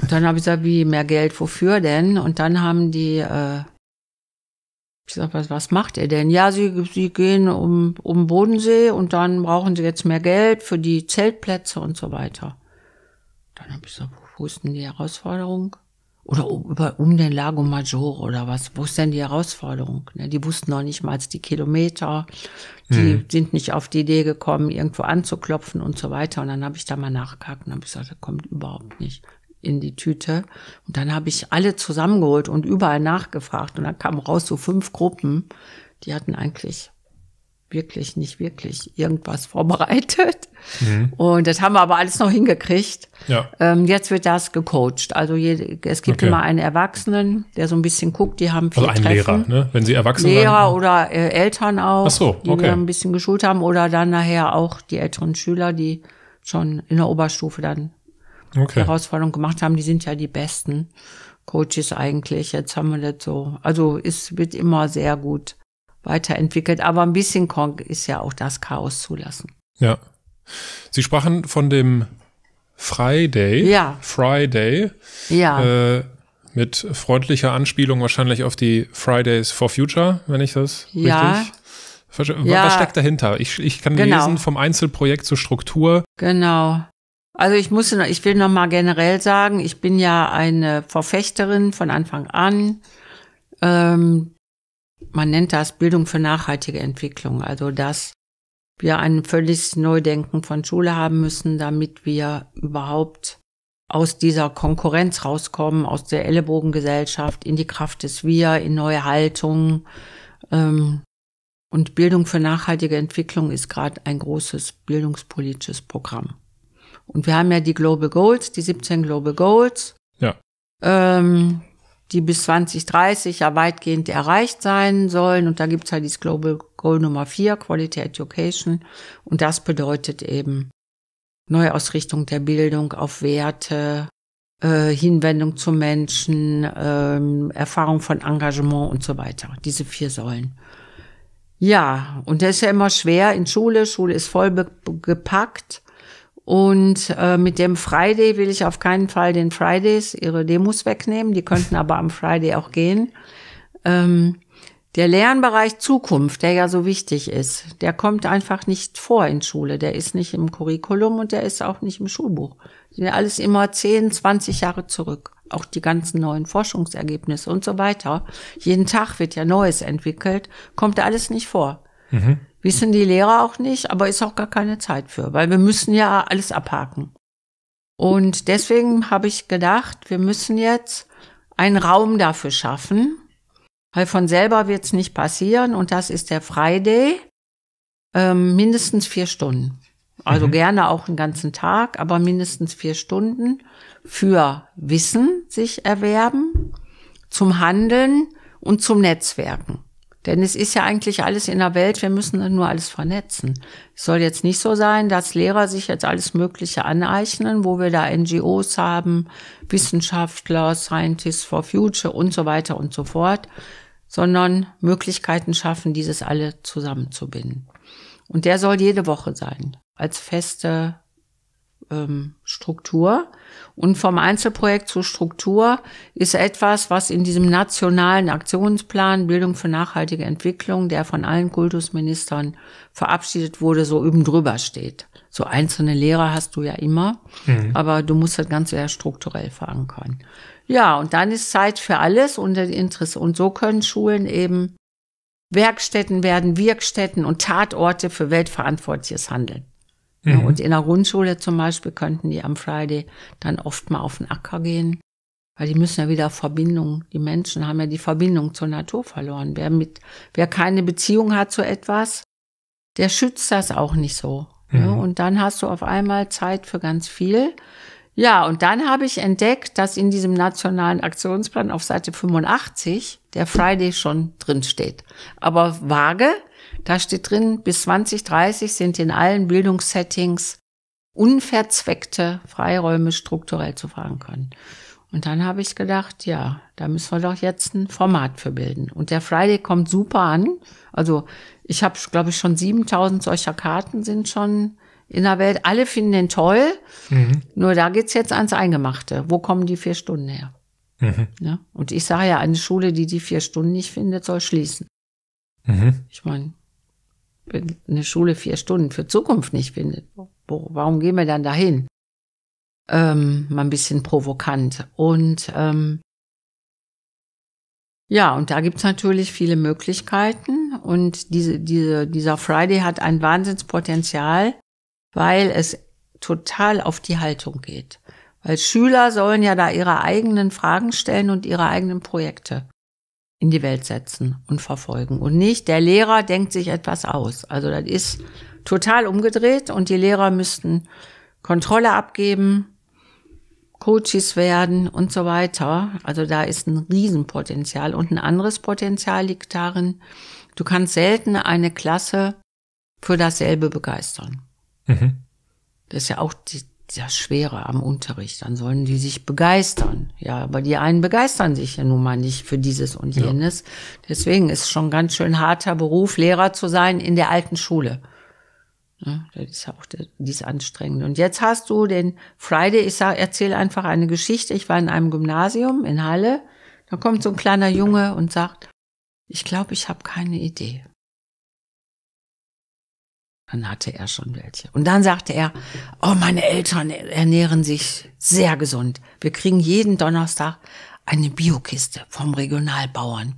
und *laughs* dann habe ich gesagt, wie mehr Geld, wofür denn? Und dann haben die, äh, ich sag, was, was macht ihr denn? Ja, sie, sie gehen um, um Bodensee und dann brauchen sie jetzt mehr Geld für die Zeltplätze und so weiter. Dann habe ich gesagt, wo ist denn die Herausforderung? Oder um, über, um den Lago Maggiore oder was? Wo ist denn die Herausforderung? Ne, die wussten noch nicht mal die Kilometer. Die hm. sind nicht auf die Idee gekommen, irgendwo anzuklopfen und so weiter. Und dann habe ich da mal nachgehakt und habe gesagt, das kommt überhaupt nicht in die Tüte. Und dann habe ich alle zusammengeholt und überall nachgefragt. Und dann kamen raus so fünf Gruppen, die hatten eigentlich wirklich, nicht wirklich irgendwas vorbereitet. Mhm. Und das haben wir aber alles noch hingekriegt. Ja. Ähm, jetzt wird das gecoacht. Also je, es gibt okay. immer einen Erwachsenen, der so ein bisschen guckt, die haben also viel Also einen Lehrer, ne? Wenn sie Erwachsene Lehrer sind, oder äh, Eltern auch, Ach so, okay. die wir ein bisschen geschult haben. Oder dann nachher auch die älteren Schüler, die schon in der Oberstufe dann okay. Herausforderung gemacht haben. Die sind ja die Besten. Coaches eigentlich. Jetzt haben wir das so. Also es wird immer sehr gut weiterentwickelt. Aber ein bisschen Kong ist ja auch das Chaos zulassen. Ja. Sie sprachen von dem Friday. Ja. Friday. Ja. Äh, mit freundlicher Anspielung wahrscheinlich auf die Fridays for Future, wenn ich das ja. richtig verstehe. Ja. Was steckt dahinter? Ich, ich kann genau. lesen vom Einzelprojekt zur Struktur. Genau. Also ich muss, ich will noch mal generell sagen, ich bin ja eine Verfechterin von Anfang an ähm, man nennt das Bildung für nachhaltige Entwicklung, also dass wir ein völliges Neudenken von Schule haben müssen, damit wir überhaupt aus dieser Konkurrenz rauskommen, aus der Ellenbogengesellschaft in die Kraft des Wir, in neue Haltungen. Ähm, und Bildung für nachhaltige Entwicklung ist gerade ein großes bildungspolitisches Programm. Und wir haben ja die Global Goals, die 17 Global Goals. Ja. Ähm, die bis 2030 ja weitgehend erreicht sein sollen. Und da gibt's halt dieses Global Goal Nummer 4, Quality Education. Und das bedeutet eben Neuausrichtung der Bildung auf Werte, äh, Hinwendung zu Menschen, äh, Erfahrung von Engagement und so weiter. Diese vier Säulen. Ja, und das ist ja immer schwer in Schule. Schule ist voll gepackt. Und äh, mit dem Friday will ich auf keinen Fall den Fridays ihre Demos wegnehmen. Die könnten aber am Friday auch gehen. Ähm, der Lernbereich Zukunft, der ja so wichtig ist, der kommt einfach nicht vor in Schule. Der ist nicht im Curriculum und der ist auch nicht im Schulbuch. Die sind ja alles immer 10, 20 Jahre zurück. Auch die ganzen neuen Forschungsergebnisse und so weiter. Jeden Tag wird ja Neues entwickelt, kommt alles nicht vor. Mhm. Wissen die Lehrer auch nicht, aber ist auch gar keine Zeit für, weil wir müssen ja alles abhaken. Und deswegen habe ich gedacht, wir müssen jetzt einen Raum dafür schaffen, weil von selber wird es nicht passieren und das ist der Friday, ähm, mindestens vier Stunden. Also mhm. gerne auch einen ganzen Tag, aber mindestens vier Stunden für Wissen sich erwerben, zum Handeln und zum Netzwerken. Denn es ist ja eigentlich alles in der Welt, wir müssen nur alles vernetzen. Es soll jetzt nicht so sein, dass Lehrer sich jetzt alles Mögliche aneignen, wo wir da NGOs haben, Wissenschaftler, Scientists for Future und so weiter und so fort, sondern Möglichkeiten schaffen, dieses alle zusammenzubinden. Und der soll jede Woche sein, als feste ähm, Struktur. Und vom Einzelprojekt zur Struktur ist etwas, was in diesem nationalen Aktionsplan Bildung für nachhaltige Entwicklung, der von allen Kultusministern verabschiedet wurde, so üben drüber steht. So einzelne Lehrer hast du ja immer, mhm. aber du musst das Ganze ja strukturell verankern. Ja, und dann ist Zeit für alles und Interesse. Und so können Schulen eben Werkstätten werden, Wirkstätten und Tatorte für weltverantwortliches Handeln. Ne? Mhm. Und in der Grundschule zum Beispiel könnten die am Friday dann oft mal auf den Acker gehen, weil die müssen ja wieder Verbindung, die Menschen haben ja die Verbindung zur Natur verloren. Wer mit, wer keine Beziehung hat zu etwas, der schützt das auch nicht so. Ne? Mhm. Ne? Und dann hast du auf einmal Zeit für ganz viel. Ja, und dann habe ich entdeckt, dass in diesem nationalen Aktionsplan auf Seite 85 der Friday schon drinsteht. Aber vage, da steht drin, bis 2030 sind in allen Bildungssettings unverzweckte Freiräume strukturell zu fahren können. Und dann habe ich gedacht, ja, da müssen wir doch jetzt ein Format für bilden. Und der Friday kommt super an. Also ich habe, glaube ich, schon 7000 solcher Karten sind schon in der Welt. Alle finden den toll. Mhm. Nur da geht's jetzt ans Eingemachte. Wo kommen die vier Stunden her? Mhm. Ja? Ne? Und ich sage ja, eine Schule, die die vier Stunden nicht findet, soll schließen. Mhm. Ich meine, wenn eine Schule vier Stunden für Zukunft nicht findet. Warum gehen wir dann dahin? Ähm, mal ein bisschen provokant. Und ähm, ja, und da gibt's natürlich viele Möglichkeiten. Und diese, diese, dieser Friday hat ein Wahnsinnspotenzial, weil es total auf die Haltung geht. Weil Schüler sollen ja da ihre eigenen Fragen stellen und ihre eigenen Projekte in die Welt setzen und verfolgen. Und nicht der Lehrer denkt sich etwas aus. Also das ist total umgedreht und die Lehrer müssten Kontrolle abgeben, Coaches werden und so weiter. Also da ist ein Riesenpotenzial. Und ein anderes Potenzial liegt darin, du kannst selten eine Klasse für dasselbe begeistern. Mhm. Das ist ja auch die, das Schwere am Unterricht. Dann sollen die sich begeistern. Ja, aber die einen begeistern sich ja nun mal nicht für dieses und jenes. Ja. Deswegen ist es schon ganz schön harter Beruf, Lehrer zu sein in der alten Schule. Ja, das ist ja auch dies anstrengend. Und jetzt hast du den Friday. Ich sag, erzähle einfach eine Geschichte. Ich war in einem Gymnasium in Halle. Da kommt so ein kleiner Junge und sagt, ich glaube, ich habe keine Idee. Dann hatte er schon welche. Und dann sagte er, oh, meine Eltern ernähren sich sehr gesund. Wir kriegen jeden Donnerstag eine Biokiste vom Regionalbauern.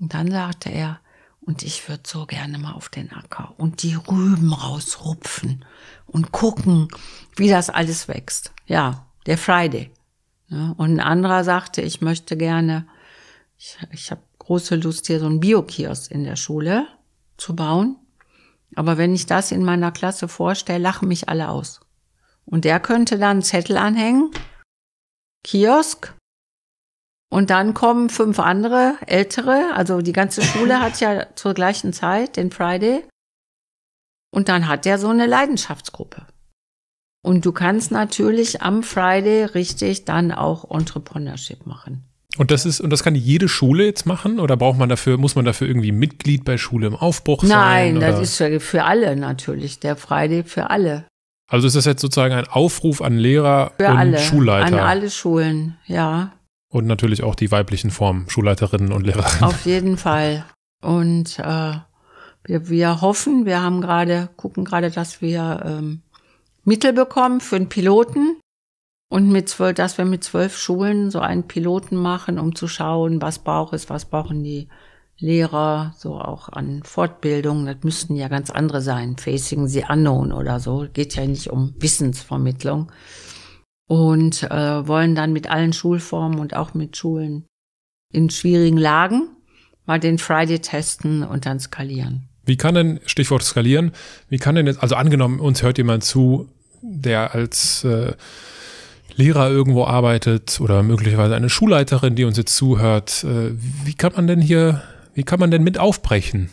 Und dann sagte er, und ich würde so gerne mal auf den Acker und die Rüben rausrupfen und gucken, wie das alles wächst. Ja, der Friday. Und ein anderer sagte, ich möchte gerne, ich, ich habe große Lust, hier so einen Biokiosk in der Schule zu bauen. Aber wenn ich das in meiner Klasse vorstelle, lachen mich alle aus. Und der könnte dann einen Zettel anhängen, Kiosk, und dann kommen fünf andere ältere, also die ganze Schule hat ja *laughs* zur gleichen Zeit den Friday. Und dann hat der so eine Leidenschaftsgruppe. Und du kannst natürlich am Friday richtig dann auch Entrepreneurship machen. Und das ist, und das kann jede Schule jetzt machen oder braucht man dafür, muss man dafür irgendwie Mitglied bei Schule im Aufbruch sein? Nein, das ist für, für alle natürlich, der Friday für alle. Also ist das jetzt sozusagen ein Aufruf an Lehrer für und alle, Schulleiter? An alle Schulen, ja. Und natürlich auch die weiblichen Formen, Schulleiterinnen und Lehrerinnen. Auf jeden Fall. Und äh, wir, wir hoffen, wir haben gerade, gucken gerade, dass wir ähm, Mittel bekommen für einen Piloten und mit zwölf, dass wir mit zwölf Schulen so einen Piloten machen, um zu schauen, was braucht es, was brauchen die Lehrer, so auch an Fortbildung. Das müssten ja ganz andere sein. Facing the Unknown oder so. Geht ja nicht um Wissensvermittlung. Und äh, wollen dann mit allen Schulformen und auch mit Schulen in schwierigen Lagen mal den Friday testen und dann skalieren. Wie kann denn, Stichwort skalieren, wie kann denn jetzt, also angenommen, uns hört jemand zu, der als äh, Lehrer irgendwo arbeitet oder möglicherweise eine Schulleiterin, die uns jetzt zuhört, äh, wie kann man denn hier, wie kann man denn mit aufbrechen?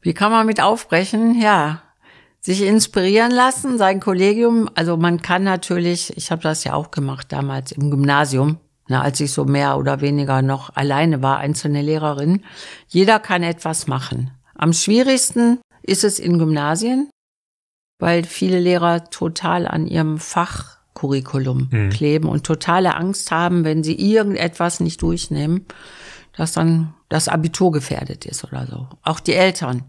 Wie kann man mit aufbrechen? Ja, sich inspirieren lassen, sein Kollegium. Also man kann natürlich, ich habe das ja auch gemacht damals im Gymnasium, na, ne, als ich so mehr oder weniger noch alleine war, einzelne Lehrerin. Jeder kann etwas machen. Am schwierigsten ist es in Gymnasien, weil viele Lehrer total an ihrem Fach Curriculum mhm. kleben und totale Angst haben, wenn sie irgendetwas nicht durchnehmen, dass dann das Abitur gefährdet ist oder so. Auch die Eltern.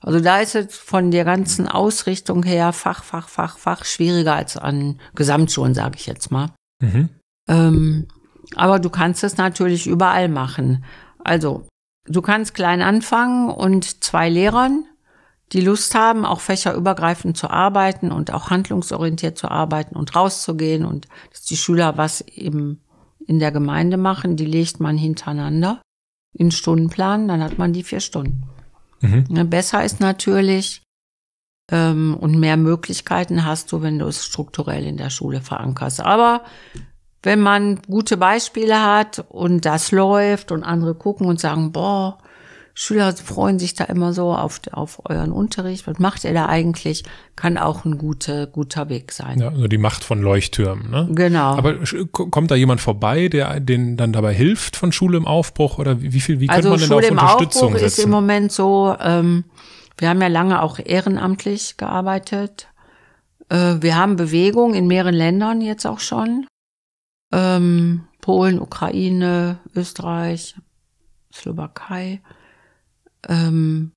Also da ist es von der ganzen Ausrichtung her Fach, Fach, Fach, Fach schwieriger als an Gesamtschulen, sage ich jetzt mal. Mhm. Ähm, aber du kannst es natürlich überall machen. Also du kannst klein anfangen und zwei Lehrern die Lust haben, auch fächerübergreifend zu arbeiten und auch handlungsorientiert zu arbeiten und rauszugehen und dass die Schüler was eben in der Gemeinde machen, die legt man hintereinander in Stundenplan, dann hat man die vier Stunden. Mhm. Ne, besser ist natürlich ähm, und mehr Möglichkeiten hast du, wenn du es strukturell in der Schule verankerst. Aber wenn man gute Beispiele hat und das läuft und andere gucken und sagen, boah, Schüler freuen sich da immer so auf, auf euren Unterricht. Was macht ihr da eigentlich? Kann auch ein guter, guter Weg sein. Ja, also die Macht von Leuchttürmen, ne? Genau. Aber kommt da jemand vorbei, der den dann dabei hilft von Schule im Aufbruch oder wie viel, wie also könnte man denn da auf im Unterstützung Aufbruch setzen? ist im Moment so, ähm, wir haben ja lange auch ehrenamtlich gearbeitet. Äh, wir haben Bewegung in mehreren Ländern jetzt auch schon. Ähm, Polen, Ukraine, Österreich, Slowakei ähm,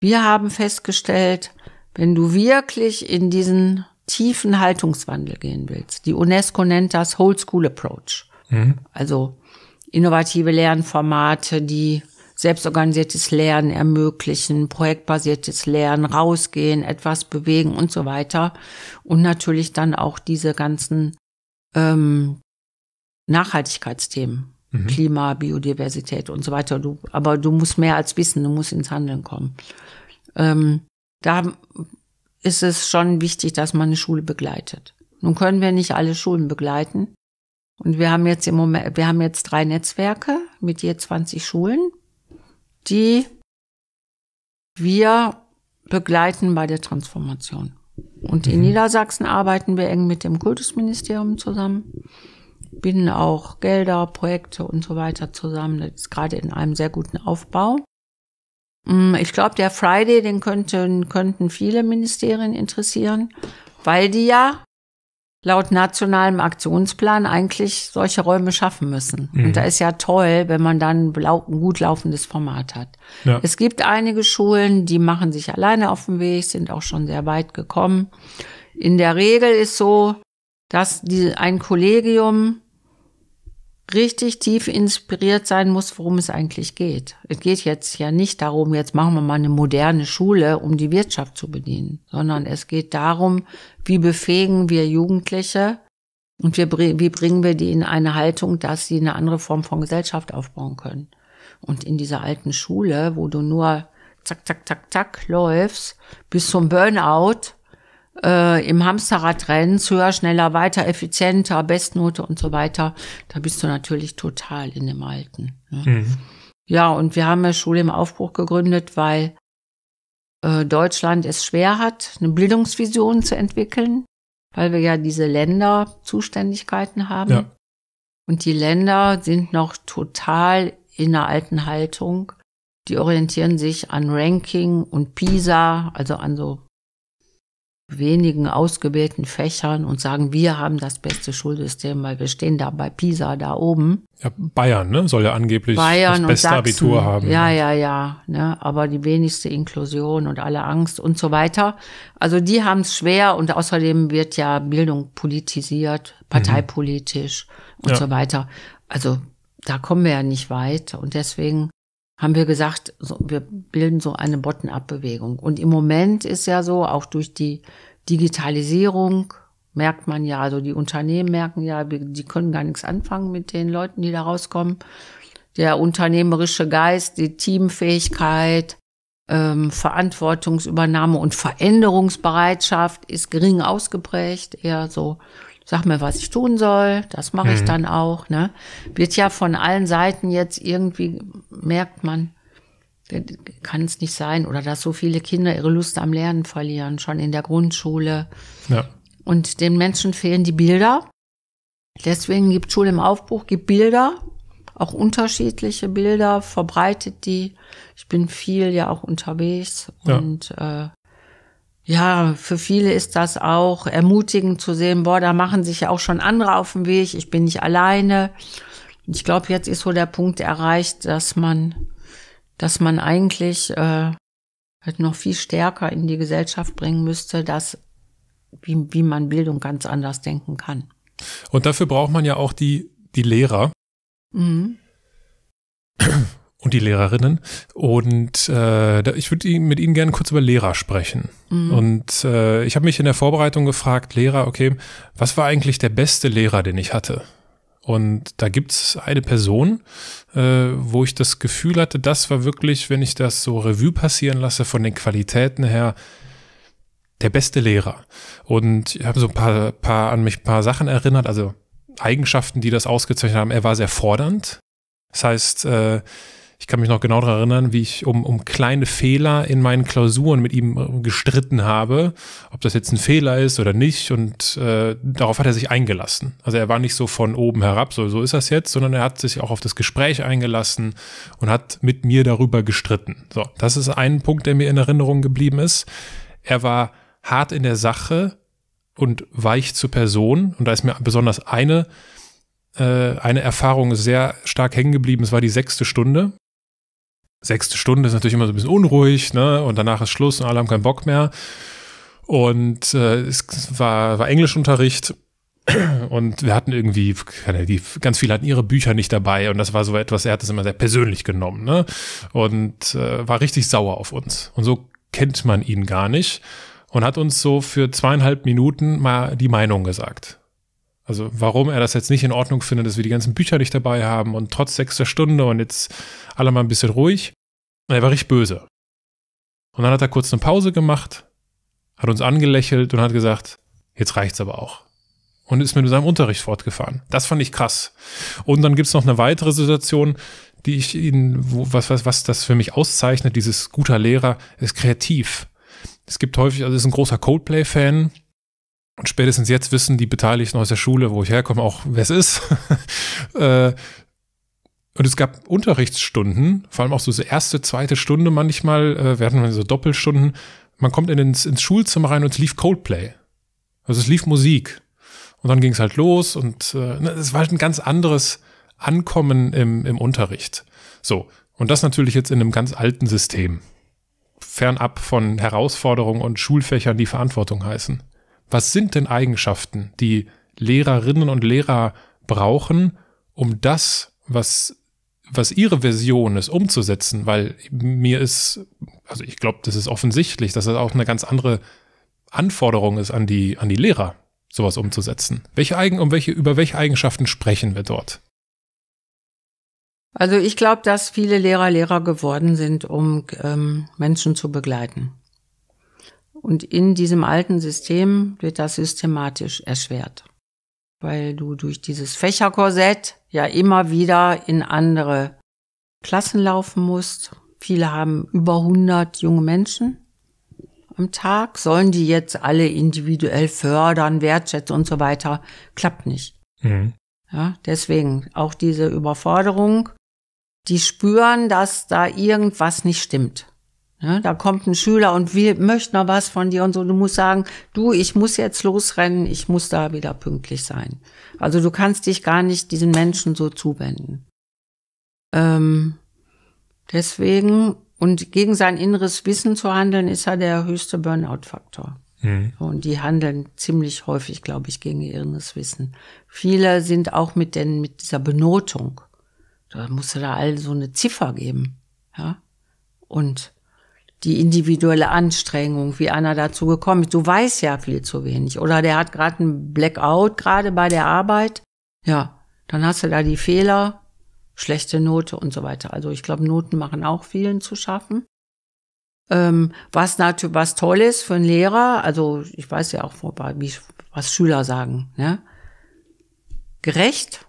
wir haben festgestellt, wenn du wirklich in diesen tiefen Haltungswandel gehen willst, die UNESCO nennt das Whole School Approach. Mhm. Also innovative Lernformate, die selbstorganisiertes Lernen ermöglichen, projektbasiertes Lernen, rausgehen, etwas bewegen und so weiter. Und natürlich dann auch diese ganzen ähm, Nachhaltigkeitsthemen. Mhm. Klima, Biodiversität und so weiter. Du, aber du musst mehr als wissen, du musst ins Handeln kommen. Ähm, da ist es schon wichtig, dass man eine Schule begleitet. Nun können wir nicht alle Schulen begleiten. Und wir haben jetzt im Moment, wir haben jetzt drei Netzwerke mit je 20 Schulen, die wir begleiten bei der Transformation. Und in mhm. Niedersachsen arbeiten wir eng mit dem Kultusministerium zusammen binden auch Gelder, Projekte und so weiter zusammen. Das ist gerade in einem sehr guten Aufbau. Mm, ich glaube, der Friday, den könnten, könnten viele Ministerien interessieren, weil die ja laut nationalem Aktionsplan eigentlich solche Räume schaffen müssen. Mhm. Und da ist ja toll, wenn man dann ein gut laufendes Format hat. Ja. Es gibt einige Schulen, die machen sich alleine auf den Weg, sind auch schon sehr weit gekommen. In der Regel ist so, dass die, ein Kollegium richtig tief inspiriert sein muss, worum es eigentlich geht. Es geht jetzt ja nicht darum, jetzt machen wir mal eine moderne Schule, um die Wirtschaft zu bedienen, sondern es geht darum, wie befähigen wir Jugendliche und wir, wie bringen wir die in eine Haltung, dass sie eine andere Form von Gesellschaft aufbauen können. Und in dieser alten Schule, wo du nur zack, zack, zack, zack läufst bis zum Burnout, äh, im Hamsterradrennen höher, schneller, weiter, effizienter, Bestnote und so weiter, da bist du natürlich total in dem Alten. Ne? Mhm. Ja, und wir haben eine Schule im Aufbruch gegründet, weil äh, Deutschland es schwer hat, eine Bildungsvision zu entwickeln, weil wir ja diese Länderzuständigkeiten haben. Ja. Und die Länder sind noch total in der alten Haltung. Die orientieren sich an Ranking und PISA, also an so wenigen ausgewählten Fächern und sagen, wir haben das beste Schulsystem, weil wir stehen da bei PISA da oben. Ja, Bayern, ne, soll ja angeblich Bayern das beste Sachsen, Abitur haben. Ja, ja, ja, ne, aber die wenigste Inklusion und alle Angst und so weiter. Also die haben es schwer und außerdem wird ja Bildung politisiert, mhm. parteipolitisch mhm. und ja. so weiter. Also da kommen wir ja nicht weit und deswegen haben wir gesagt, so, wir bilden so eine Bottom-up-Bewegung. Und im Moment ist ja so, auch durch die Digitalisierung merkt man ja, also die Unternehmen merken ja, die können gar nichts anfangen mit den Leuten, die da rauskommen. Der unternehmerische Geist, die Teamfähigkeit, ähm, Verantwortungsübernahme und Veränderungsbereitschaft ist gering ausgeprägt, eher so sag mir, was ich tun soll, das mache mhm. ich dann auch. Ne? Wird ja von allen Seiten jetzt irgendwie, merkt man, kann es nicht sein. Oder dass so viele Kinder ihre Lust am Lernen verlieren, schon in der Grundschule. Ja. Und den Menschen fehlen die Bilder. Deswegen gibt Schule im Aufbruch, gibt Bilder, auch unterschiedliche Bilder, verbreitet die. Ich bin viel ja auch unterwegs ja. und äh, ja, für viele ist das auch ermutigend zu sehen, boah, da machen sich ja auch schon andere auf den Weg, ich bin nicht alleine. Ich glaube, jetzt ist so der Punkt erreicht, dass man, dass man eigentlich äh, halt noch viel stärker in die Gesellschaft bringen müsste, dass wie, wie man Bildung ganz anders denken kann. Und dafür braucht man ja auch die, die Lehrer. Mhm und die Lehrerinnen. Und äh, ich würde mit Ihnen gerne kurz über Lehrer sprechen. Mhm. Und äh, ich habe mich in der Vorbereitung gefragt, Lehrer, okay, was war eigentlich der beste Lehrer, den ich hatte? Und da gibt's eine Person, äh, wo ich das Gefühl hatte, das war wirklich, wenn ich das so Revue passieren lasse, von den Qualitäten her, der beste Lehrer. Und ich habe so ein paar, paar an mich paar Sachen erinnert, also Eigenschaften, die das ausgezeichnet haben. Er war sehr fordernd. Das heißt, äh, ich kann mich noch genau daran erinnern, wie ich um, um kleine Fehler in meinen Klausuren mit ihm äh, gestritten habe, ob das jetzt ein Fehler ist oder nicht. Und äh, darauf hat er sich eingelassen. Also er war nicht so von oben herab, so, so ist das jetzt, sondern er hat sich auch auf das Gespräch eingelassen und hat mit mir darüber gestritten. So, das ist ein Punkt, der mir in Erinnerung geblieben ist. Er war hart in der Sache und weich zur Person. Und da ist mir besonders eine äh, eine Erfahrung sehr stark hängen geblieben. Es war die sechste Stunde sechste Stunde ist natürlich immer so ein bisschen unruhig, ne? Und danach ist Schluss und alle haben keinen Bock mehr. Und äh, es war, war Englischunterricht und wir hatten irgendwie, keine, die, ganz viele hatten ihre Bücher nicht dabei und das war so etwas, er hat das immer sehr persönlich genommen, ne? Und äh, war richtig sauer auf uns. Und so kennt man ihn gar nicht und hat uns so für zweieinhalb Minuten mal die Meinung gesagt. Also warum er das jetzt nicht in Ordnung findet, dass wir die ganzen Bücher nicht dabei haben und trotz sechster Stunde und jetzt alle mal ein bisschen ruhig. Und er war richtig böse. Und dann hat er kurz eine Pause gemacht, hat uns angelächelt und hat gesagt, jetzt reicht's aber auch. Und ist mit seinem Unterricht fortgefahren. Das fand ich krass. Und dann gibt's noch eine weitere Situation, die ich Ihnen, was, was, was das für mich auszeichnet, dieses guter Lehrer, ist kreativ. Es gibt häufig, also ist ein großer Coldplay-Fan und spätestens jetzt wissen die Beteiligten aus der Schule, wo ich herkomme, auch wer es ist. *laughs* Äh, und es gab Unterrichtsstunden, vor allem auch so diese erste, zweite Stunde manchmal, äh, wir hatten so Doppelstunden. Man kommt in ins, ins Schulzimmer rein und es lief Coldplay. Also es lief Musik. Und dann ging es halt los und äh, ne, es war halt ein ganz anderes Ankommen im, im Unterricht. So. Und das natürlich jetzt in einem ganz alten System. Fernab von Herausforderungen und Schulfächern, die Verantwortung heißen. Was sind denn Eigenschaften, die Lehrerinnen und Lehrer brauchen, um das, was was ihre Version ist, umzusetzen, weil mir ist, also ich glaube, das ist offensichtlich, dass das auch eine ganz andere Anforderung ist an die, an die Lehrer, sowas umzusetzen. Welche Eigen, um welche, über welche Eigenschaften sprechen wir dort? Also ich glaube, dass viele Lehrer Lehrer geworden sind, um ähm, Menschen zu begleiten. Und in diesem alten System wird das systematisch erschwert, weil du durch dieses Fächerkorsett ja immer wieder in andere Klassen laufen musst. Viele haben über 100 junge Menschen am Tag. Sollen die jetzt alle individuell fördern, wertschätzen und so weiter? Klappt nicht. Mhm. Ja, deswegen auch diese Überforderung. Die spüren, dass da irgendwas nicht stimmt. Ne, da kommt ein Schüler und wir möchten noch was von dir und so. Du musst sagen, du, ich muss jetzt losrennen, ich muss da wieder pünktlich sein. Also du kannst dich gar nicht diesen Menschen so zuwenden. Ähm, deswegen, und gegen sein inneres Wissen zu handeln, ist ja der höchste Burnout-Faktor. Mhm. Und die handeln ziemlich häufig, glaube ich, gegen ihr inneres Wissen. Viele sind auch mit, den, mit dieser Benotung. Da musst du da all so eine Ziffer geben. Ja? Und die individuelle Anstrengung, wie einer dazu gekommen ist. Du weißt ja viel zu wenig. Oder der hat gerade einen Blackout, gerade bei der Arbeit. Ja, dann hast du da die Fehler, schlechte Note und so weiter. Also ich glaube, Noten machen auch vielen zu schaffen. Ähm, was natürlich was toll ist für einen Lehrer, also ich weiß ja auch, wie, was Schüler sagen. Ne? Gerecht,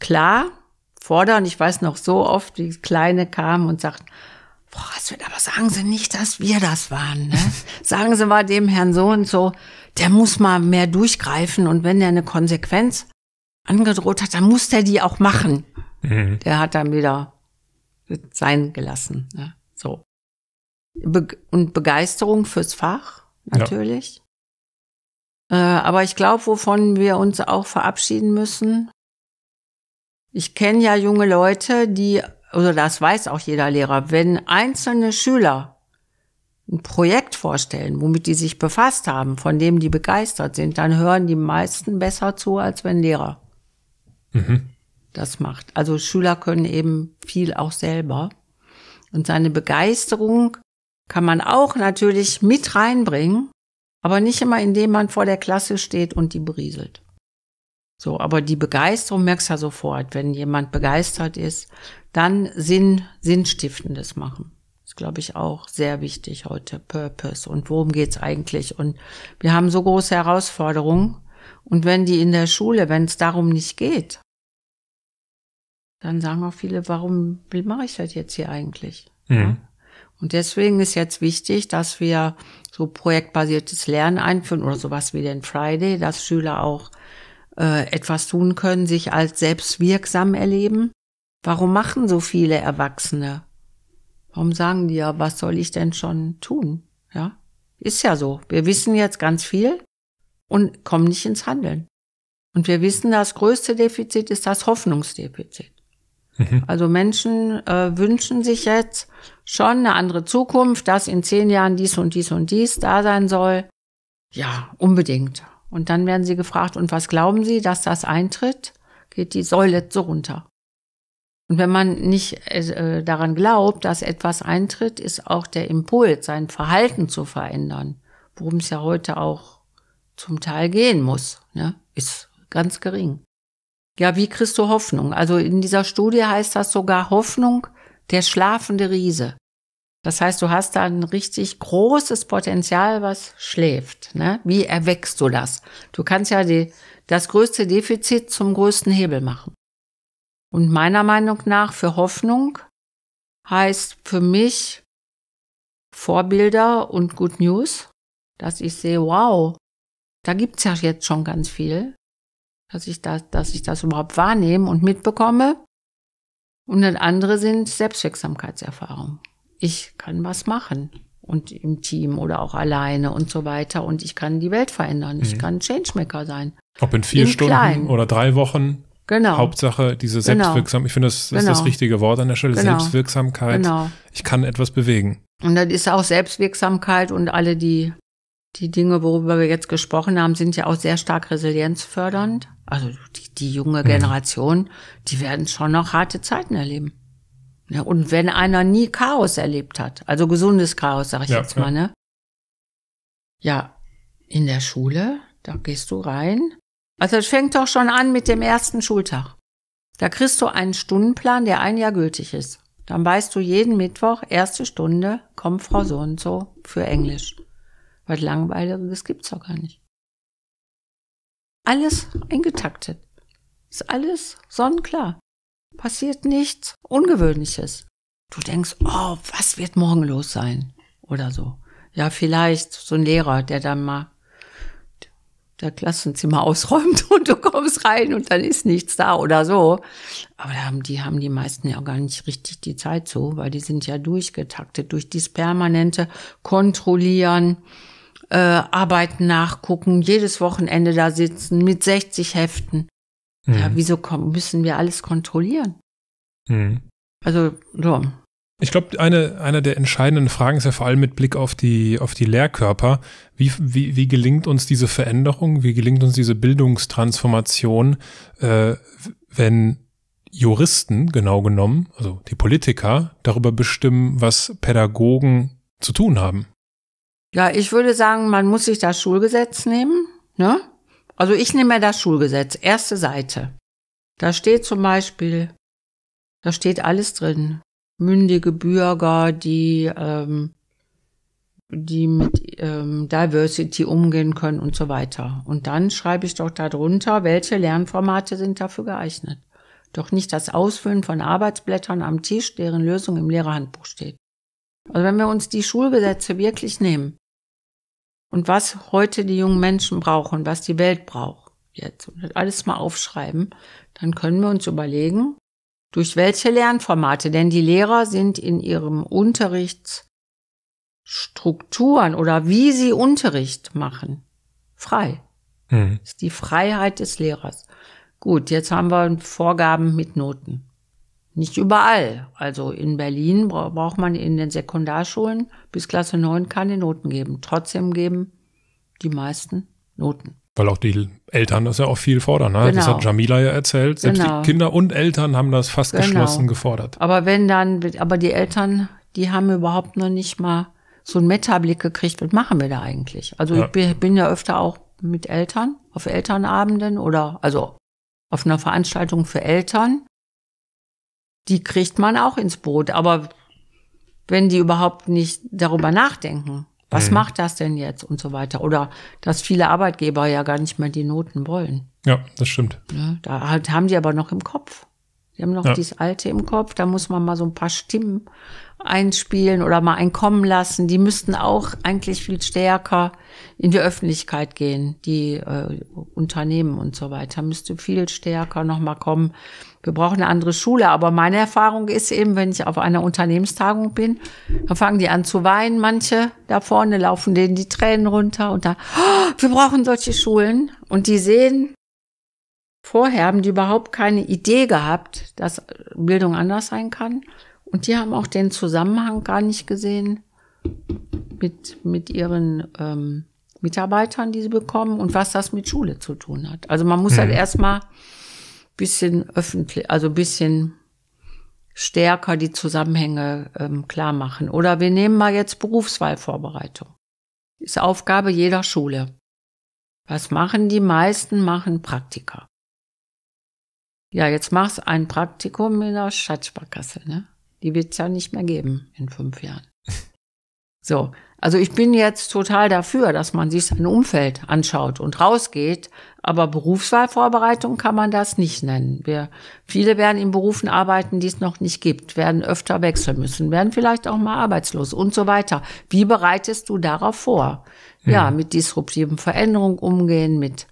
klar, fordern. Ich weiß noch so oft, wie Kleine kamen und sagten, boah, es wird aber sagen Sie nicht, dass wir das waren. Ne? *laughs* sagen Sie mal dem Herrn so und so, der muss mal mehr durchgreifen und wenn der eine Konsequenz angedroht hat, dann muss der die auch machen. Mhm. Der hat dann wieder sein gelassen. Ne? So. Be und Begeisterung fürs Fach, natürlich. Ja. Äh, aber ich glaube, wovon wir uns auch verabschieden müssen. Ich kenne ja junge Leute, die also das weiß auch jeder Lehrer, wenn einzelne Schüler ein Projekt vorstellen, womit die sich befasst haben, von dem die begeistert sind, dann hören die meisten besser zu, als wenn Lehrer mhm. das macht. Also Schüler können eben viel auch selber. Und seine Begeisterung kann man auch natürlich mit reinbringen, aber nicht immer, indem man vor der Klasse steht und die berieselt. So, aber die Begeisterung merkst du ja sofort, wenn jemand begeistert ist, dann Sinn, Sinnstiftendes machen. Ist, glaube ich, auch sehr wichtig heute. Purpose und worum geht's eigentlich? Und wir haben so große Herausforderungen. Und wenn die in der Schule, wenn es darum nicht geht, dann sagen auch viele, warum mache ich das jetzt hier eigentlich? Mhm. Und deswegen ist jetzt wichtig, dass wir so projektbasiertes Lernen einführen oder sowas wie den Friday, dass Schüler auch äh, etwas tun können, sich als selbstwirksam erleben? Warum machen so viele Erwachsene? Warum sagen die ja, was soll ich denn schon tun? Ja, ist ja so. Wir wissen jetzt ganz viel und kommen nicht ins Handeln. Und wir wissen, das größte Defizit ist das Hoffnungsdefizit. Mhm. Also Menschen äh, wünschen sich jetzt schon eine andere Zukunft, dass in zehn Jahren dies und dies und dies da sein soll. Ja, unbedingt. Und dann werden sie gefragt, und was glauben Sie, dass das eintritt? Geht die Säule so runter. Und wenn man nicht äh, äh, daran glaubt, dass etwas eintritt, ist auch der Impuls, sein Verhalten zu verändern, worum es ja heute auch zum Teil gehen muss, ne? ist ganz gering. Ja, wie kriegst du Hoffnung? Also in dieser Studie heißt das sogar Hoffnung der schlafende Riese. Das heißt, du hast da ein richtig großes Potenzial, was schläft. Ne? Wie erweckst du das? Du kannst ja die, das größte Defizit zum größten Hebel machen. Und meiner Meinung nach für Hoffnung heißt für mich Vorbilder und Good News, dass ich sehe, wow, da gibt's ja jetzt schon ganz viel, dass ich das, dass ich das überhaupt wahrnehme und mitbekomme. Und das andere sind Selbstwirksamkeitserfahrungen ich kann was machen und im Team oder auch alleine und so weiter und ich kann die Welt verändern. Ich mhm. kann Changemaker sein. Ob in vier in Stunden klein. oder drei Wochen. Genau. Hauptsache diese genau. Selbstwirksamkeit. Ich finde, das, das genau. ist das genau. richtige Wort an der Stelle. Genau. Selbstwirksamkeit. Genau. Ich kann etwas bewegen. Und das ist auch Selbstwirksamkeit und alle die, die Dinge, worüber wir jetzt gesprochen haben, sind ja auch sehr stark resilienzfördernd. Also die, die junge mhm. Generation, mhm. die werden schon noch harte Zeiten erleben. Ja, und wenn einer nie Chaos erlebt hat, also gesundes Chaos, sag ich ja, jetzt mal, ne? Ja, in der Schule, da gehst du rein. Also es fängt doch schon an mit dem ersten Schultag. Da kriegst du einen Stundenplan, der ein Jahr gültig ist. Dann weißt du jeden Mittwoch, erste Stunde, kommt Frau mhm. so und so für Englisch. Was langweiliges gibt's doch gar nicht. Alles eingetaktet. Ist alles sonnenklar passiert nichts Ungewöhnliches. Du denkst, oh, was wird morgen los sein? Oder so. Ja, vielleicht so ein Lehrer, der dann mal das Klassenzimmer *laughs* ausräumt und du kommst rein und dann ist nichts da oder so. Aber die haben die meisten ja gar nicht richtig die Zeit zu, weil die sind ja durchgetaktet durch dieses permanente Kontrollieren, äh, Arbeiten nachgucken, jedes Wochenende da sitzen mit 60 Heften. Mhm. Ja, wieso kommen, müssen wir alles kontrollieren? Mhm. Also, so. Ich glaube, eine, eine der entscheidenden Fragen ist ja vor allem mit Blick auf die, auf die Lehrkörper. Wie, wie, wie gelingt uns diese Veränderung? Wie gelingt uns diese Bildungstransformation, äh, wenn Juristen, genau genommen, also die Politiker, darüber bestimmen, was Pädagogen zu tun haben? Ja, ich würde sagen, man muss sich das Schulgesetz nehmen, ne? Also ich nehme ja das Schulgesetz, erste Seite. Da steht zum Beispiel, da steht alles drin. Mündige Bürger, die, ähm, die mit ähm, Diversity umgehen können und so weiter. Und dann schreibe ich doch darunter, welche Lernformate sind dafür geeignet. Doch nicht das Ausfüllen von Arbeitsblättern am Tisch, deren Lösung im Lehrerhandbuch steht. Also wenn wir uns die Schulgesetze wirklich nehmen, und was heute die jungen Menschen brauchen, was die Welt braucht jetzt und alles mal aufschreiben, dann können wir uns überlegen, durch welche Lernformate, denn die Lehrer sind in ihrem Unterrichtsstrukturen oder wie sie Unterricht machen, frei. Mhm. Das ist die Freiheit des Lehrers. Gut, jetzt haben wir Vorgaben mit Noten. Nicht überall. Also in Berlin braucht man in den Sekundarschulen bis Klasse 9 keine Noten geben. Trotzdem geben die meisten Noten. Weil auch die Eltern das ja auch viel fordern. Ne? Genau. Das hat genau. Jamila ja erzählt. Selbst genau. die Kinder und Eltern haben das fast genau. geschlossen gefordert. Aber wenn dann, aber die Eltern, die haben überhaupt noch nicht mal so einen Metablick gekriegt, was machen wir da eigentlich? Also ja. ich bin ja öfter auch mit Eltern auf Elternabenden oder also auf einer Veranstaltung für Eltern die kriegt man auch ins Boot. Aber wenn die überhaupt nicht darüber nachdenken, was mhm. macht das denn jetzt und so weiter. Oder dass viele Arbeitgeber ja gar nicht mehr die Noten wollen. Ja, das stimmt. Ja, ne? da haben die aber noch im Kopf. Die haben noch ja. dieses Alte im Kopf, da muss man mal so ein paar Stimmen einspielen oder mal einkommen lassen, die müssten auch eigentlich viel stärker in die Öffentlichkeit gehen, die äh, Unternehmen und so weiter, müsste viel stärker nochmal kommen. Wir brauchen eine andere Schule, aber meine Erfahrung ist eben, wenn ich auf einer Unternehmenstagung bin, dann fangen die an zu weinen, manche da vorne laufen denen die Tränen runter und da, oh, wir brauchen solche Schulen und die sehen, vorher haben die überhaupt keine Idee gehabt, dass Bildung anders sein kann. Und die haben auch den Zusammenhang gar nicht gesehen mit, mit ihren ähm, Mitarbeitern, die sie bekommen und was das mit Schule zu tun hat. Also man muss halt hm. halt erstmal bisschen öffentlich, also bisschen stärker die Zusammenhänge ähm, klar machen. Oder wir nehmen mal jetzt Berufswahlvorbereitung. Ist Aufgabe jeder Schule. Was machen die meisten? Machen Praktika. Ja, jetzt machst ein Praktikum in der Stadtsparkasse, ne? Die wird es ja nicht mehr geben hm. in fünf Jahren. *laughs* So, also ich bin jetzt total dafür, dass man sich sein Umfeld anschaut und rausgeht, aber Berufswahlvorbereitung kann man das nicht nennen. Wir, viele werden in Berufen arbeiten, die es noch nicht gibt, werden öfter wechseln müssen, werden vielleicht auch mal arbeitslos und so weiter. Wie bereitest du darauf vor? Ja, ja hm. mit disruptiven Veränderungen umgehen, mit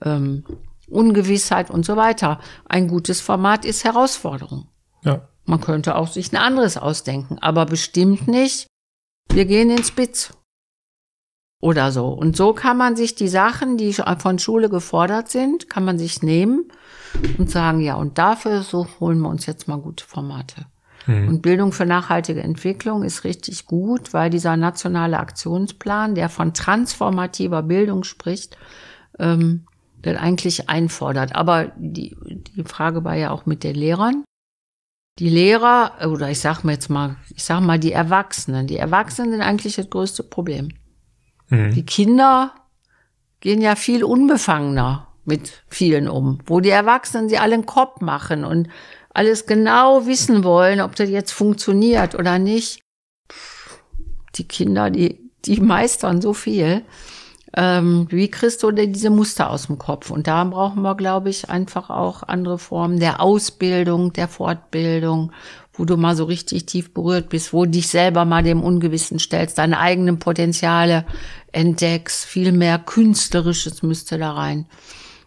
ähm, Ungewissheit und so weiter. Ein gutes Format ist Herausforderung. Ja. Man könnte auch sich ein anderes ausdenken, aber bestimmt nicht, wir gehen ins Spitz. Oder so. Und so kann man sich die Sachen, die von Schule gefordert sind, kann man sich nehmen und sagen, ja, und dafür so holen wir uns jetzt mal gute Formate. Mhm. Und Bildung für nachhaltige Entwicklung ist richtig gut, weil dieser nationale Aktionsplan, der von transformativer Bildung spricht, ähm, das eigentlich einfordert. Aber die, die Frage war ja auch mit den Lehrern die Lehrer äh, oder ich sag mir jetzt mal, ich sag mal die Erwachsenen, die Erwachsenen sind eigentlich das größte Problem. Mhm. Die Kinder gehen ja viel unbefangener mit vielen um, wo die Erwachsenen sie alle einen Kopf machen und alles genau wissen wollen, ob das jetzt funktioniert oder nicht. Die Kinder, die, die meistern so viel ähm, wie kriegst du denn diese Muster aus dem Kopf? Und da brauchen wir, glaube ich, einfach auch andere Formen der Ausbildung, der Fortbildung, wo du mal so richtig tief berührt bist, wo dich selber mal dem Ungewissen stellst, deine eigenen Potenziale entdeckst, viel mehr Künstlerisches müsste da rein.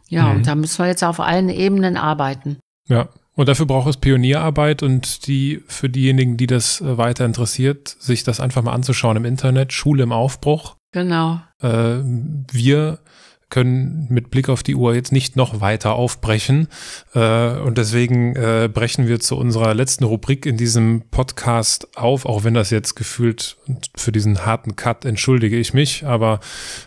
Ja, mhm. und da müssen wir jetzt auf allen Ebenen arbeiten. Ja, und dafür braucht es Pionierarbeit und die für diejenigen, die das äh, weiter interessiert, sich das einfach mal anzuschauen im Internet, Schule im Aufbruch. Genau äh, wir können mit Blick auf die Uhr jetzt nicht noch weiter aufbrechen. Äh, und deswegen äh, brechen wir zu unserer letzten Rubrik in diesem Podcast auf, auch wenn das jetzt gefühlt für diesen harten Cut entschuldige ich mich, aber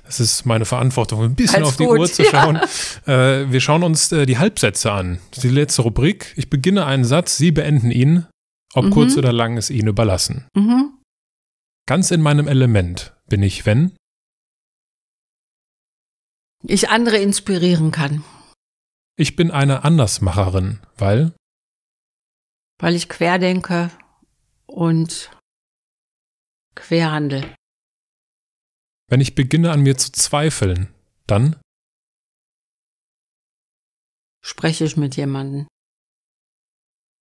es ist meine Verantwortung, ein bisschen Alles auf die gut, Uhr zu schauen. Ja. Äh, wir schauen uns äh, die Halbsätze an. Die letzte Rubrik. Ich beginne einen Satz, Sie beenden ihn. Ob mhm. kurz oder lang ist Ihnen überlassen. Mhm. Ganz in meinem Element bin ich, wenn ich andere inspirieren kann. Ich bin eine Andersmacherin, weil? Weil ich querdenke und querhandel. Wenn ich beginne an mir zu zweifeln, dann? Spreche ich mit jemandem.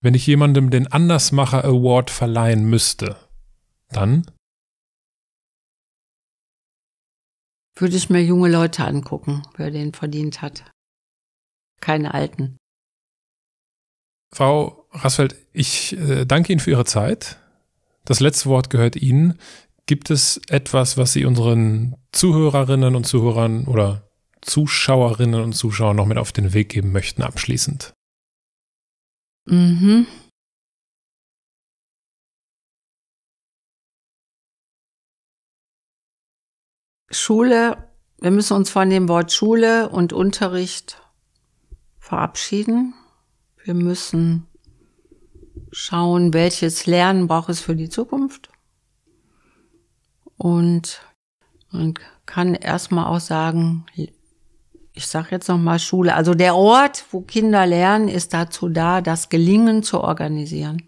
Wenn ich jemandem den Andersmacher Award verleihen müsste, dann? würde ich mir junge Leute angucken, wer den verdient hat. Keine alten. Frau Rassfeld, ich äh, danke Ihnen für Ihre Zeit. Das letzte Wort gehört Ihnen. Gibt es etwas, was Sie unseren Zuhörerinnen und Zuhörern oder Zuschauerinnen und Zuschauern noch mit auf den Weg geben möchten, abschließend? Mhm. Schule, wir müssen uns von dem Wort Schule und Unterricht verabschieden. Wir müssen schauen, welches Lernen braucht es für die Zukunft. Und man kann erstmal auch sagen, ich sage jetzt nochmal Schule, also der Ort, wo Kinder lernen, ist dazu da, das Gelingen zu organisieren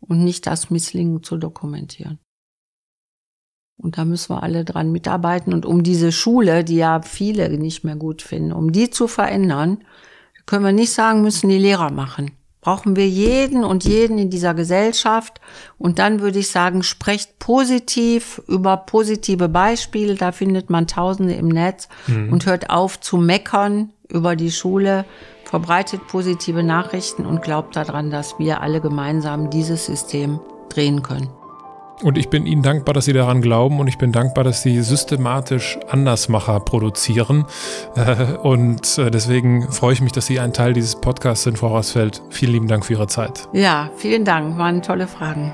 und nicht das Misslingen zu dokumentieren. Und da müssen wir alle dran mitarbeiten. Und um diese Schule, die ja viele nicht mehr gut finden, um die zu verändern, können wir nicht sagen, müssen die Lehrer machen. Brauchen wir jeden und jeden in dieser Gesellschaft. Und dann würde ich sagen, sprecht positiv über positive Beispiele. Da findet man Tausende im Netz mhm. und hört auf zu meckern über die Schule, verbreitet positive Nachrichten und glaubt daran, dass wir alle gemeinsam dieses System drehen können. Und ich bin Ihnen dankbar, dass Sie daran glauben und ich bin dankbar, dass Sie systematisch Andersmacher produzieren. Äh, und äh, deswegen freue ich mich, dass Sie ein Teil dieses Podcasts sind, Frau Vorausfeld. Vielen lieben Dank für Ihre Zeit. Ja, vielen Dank. Waren tolle Fragen.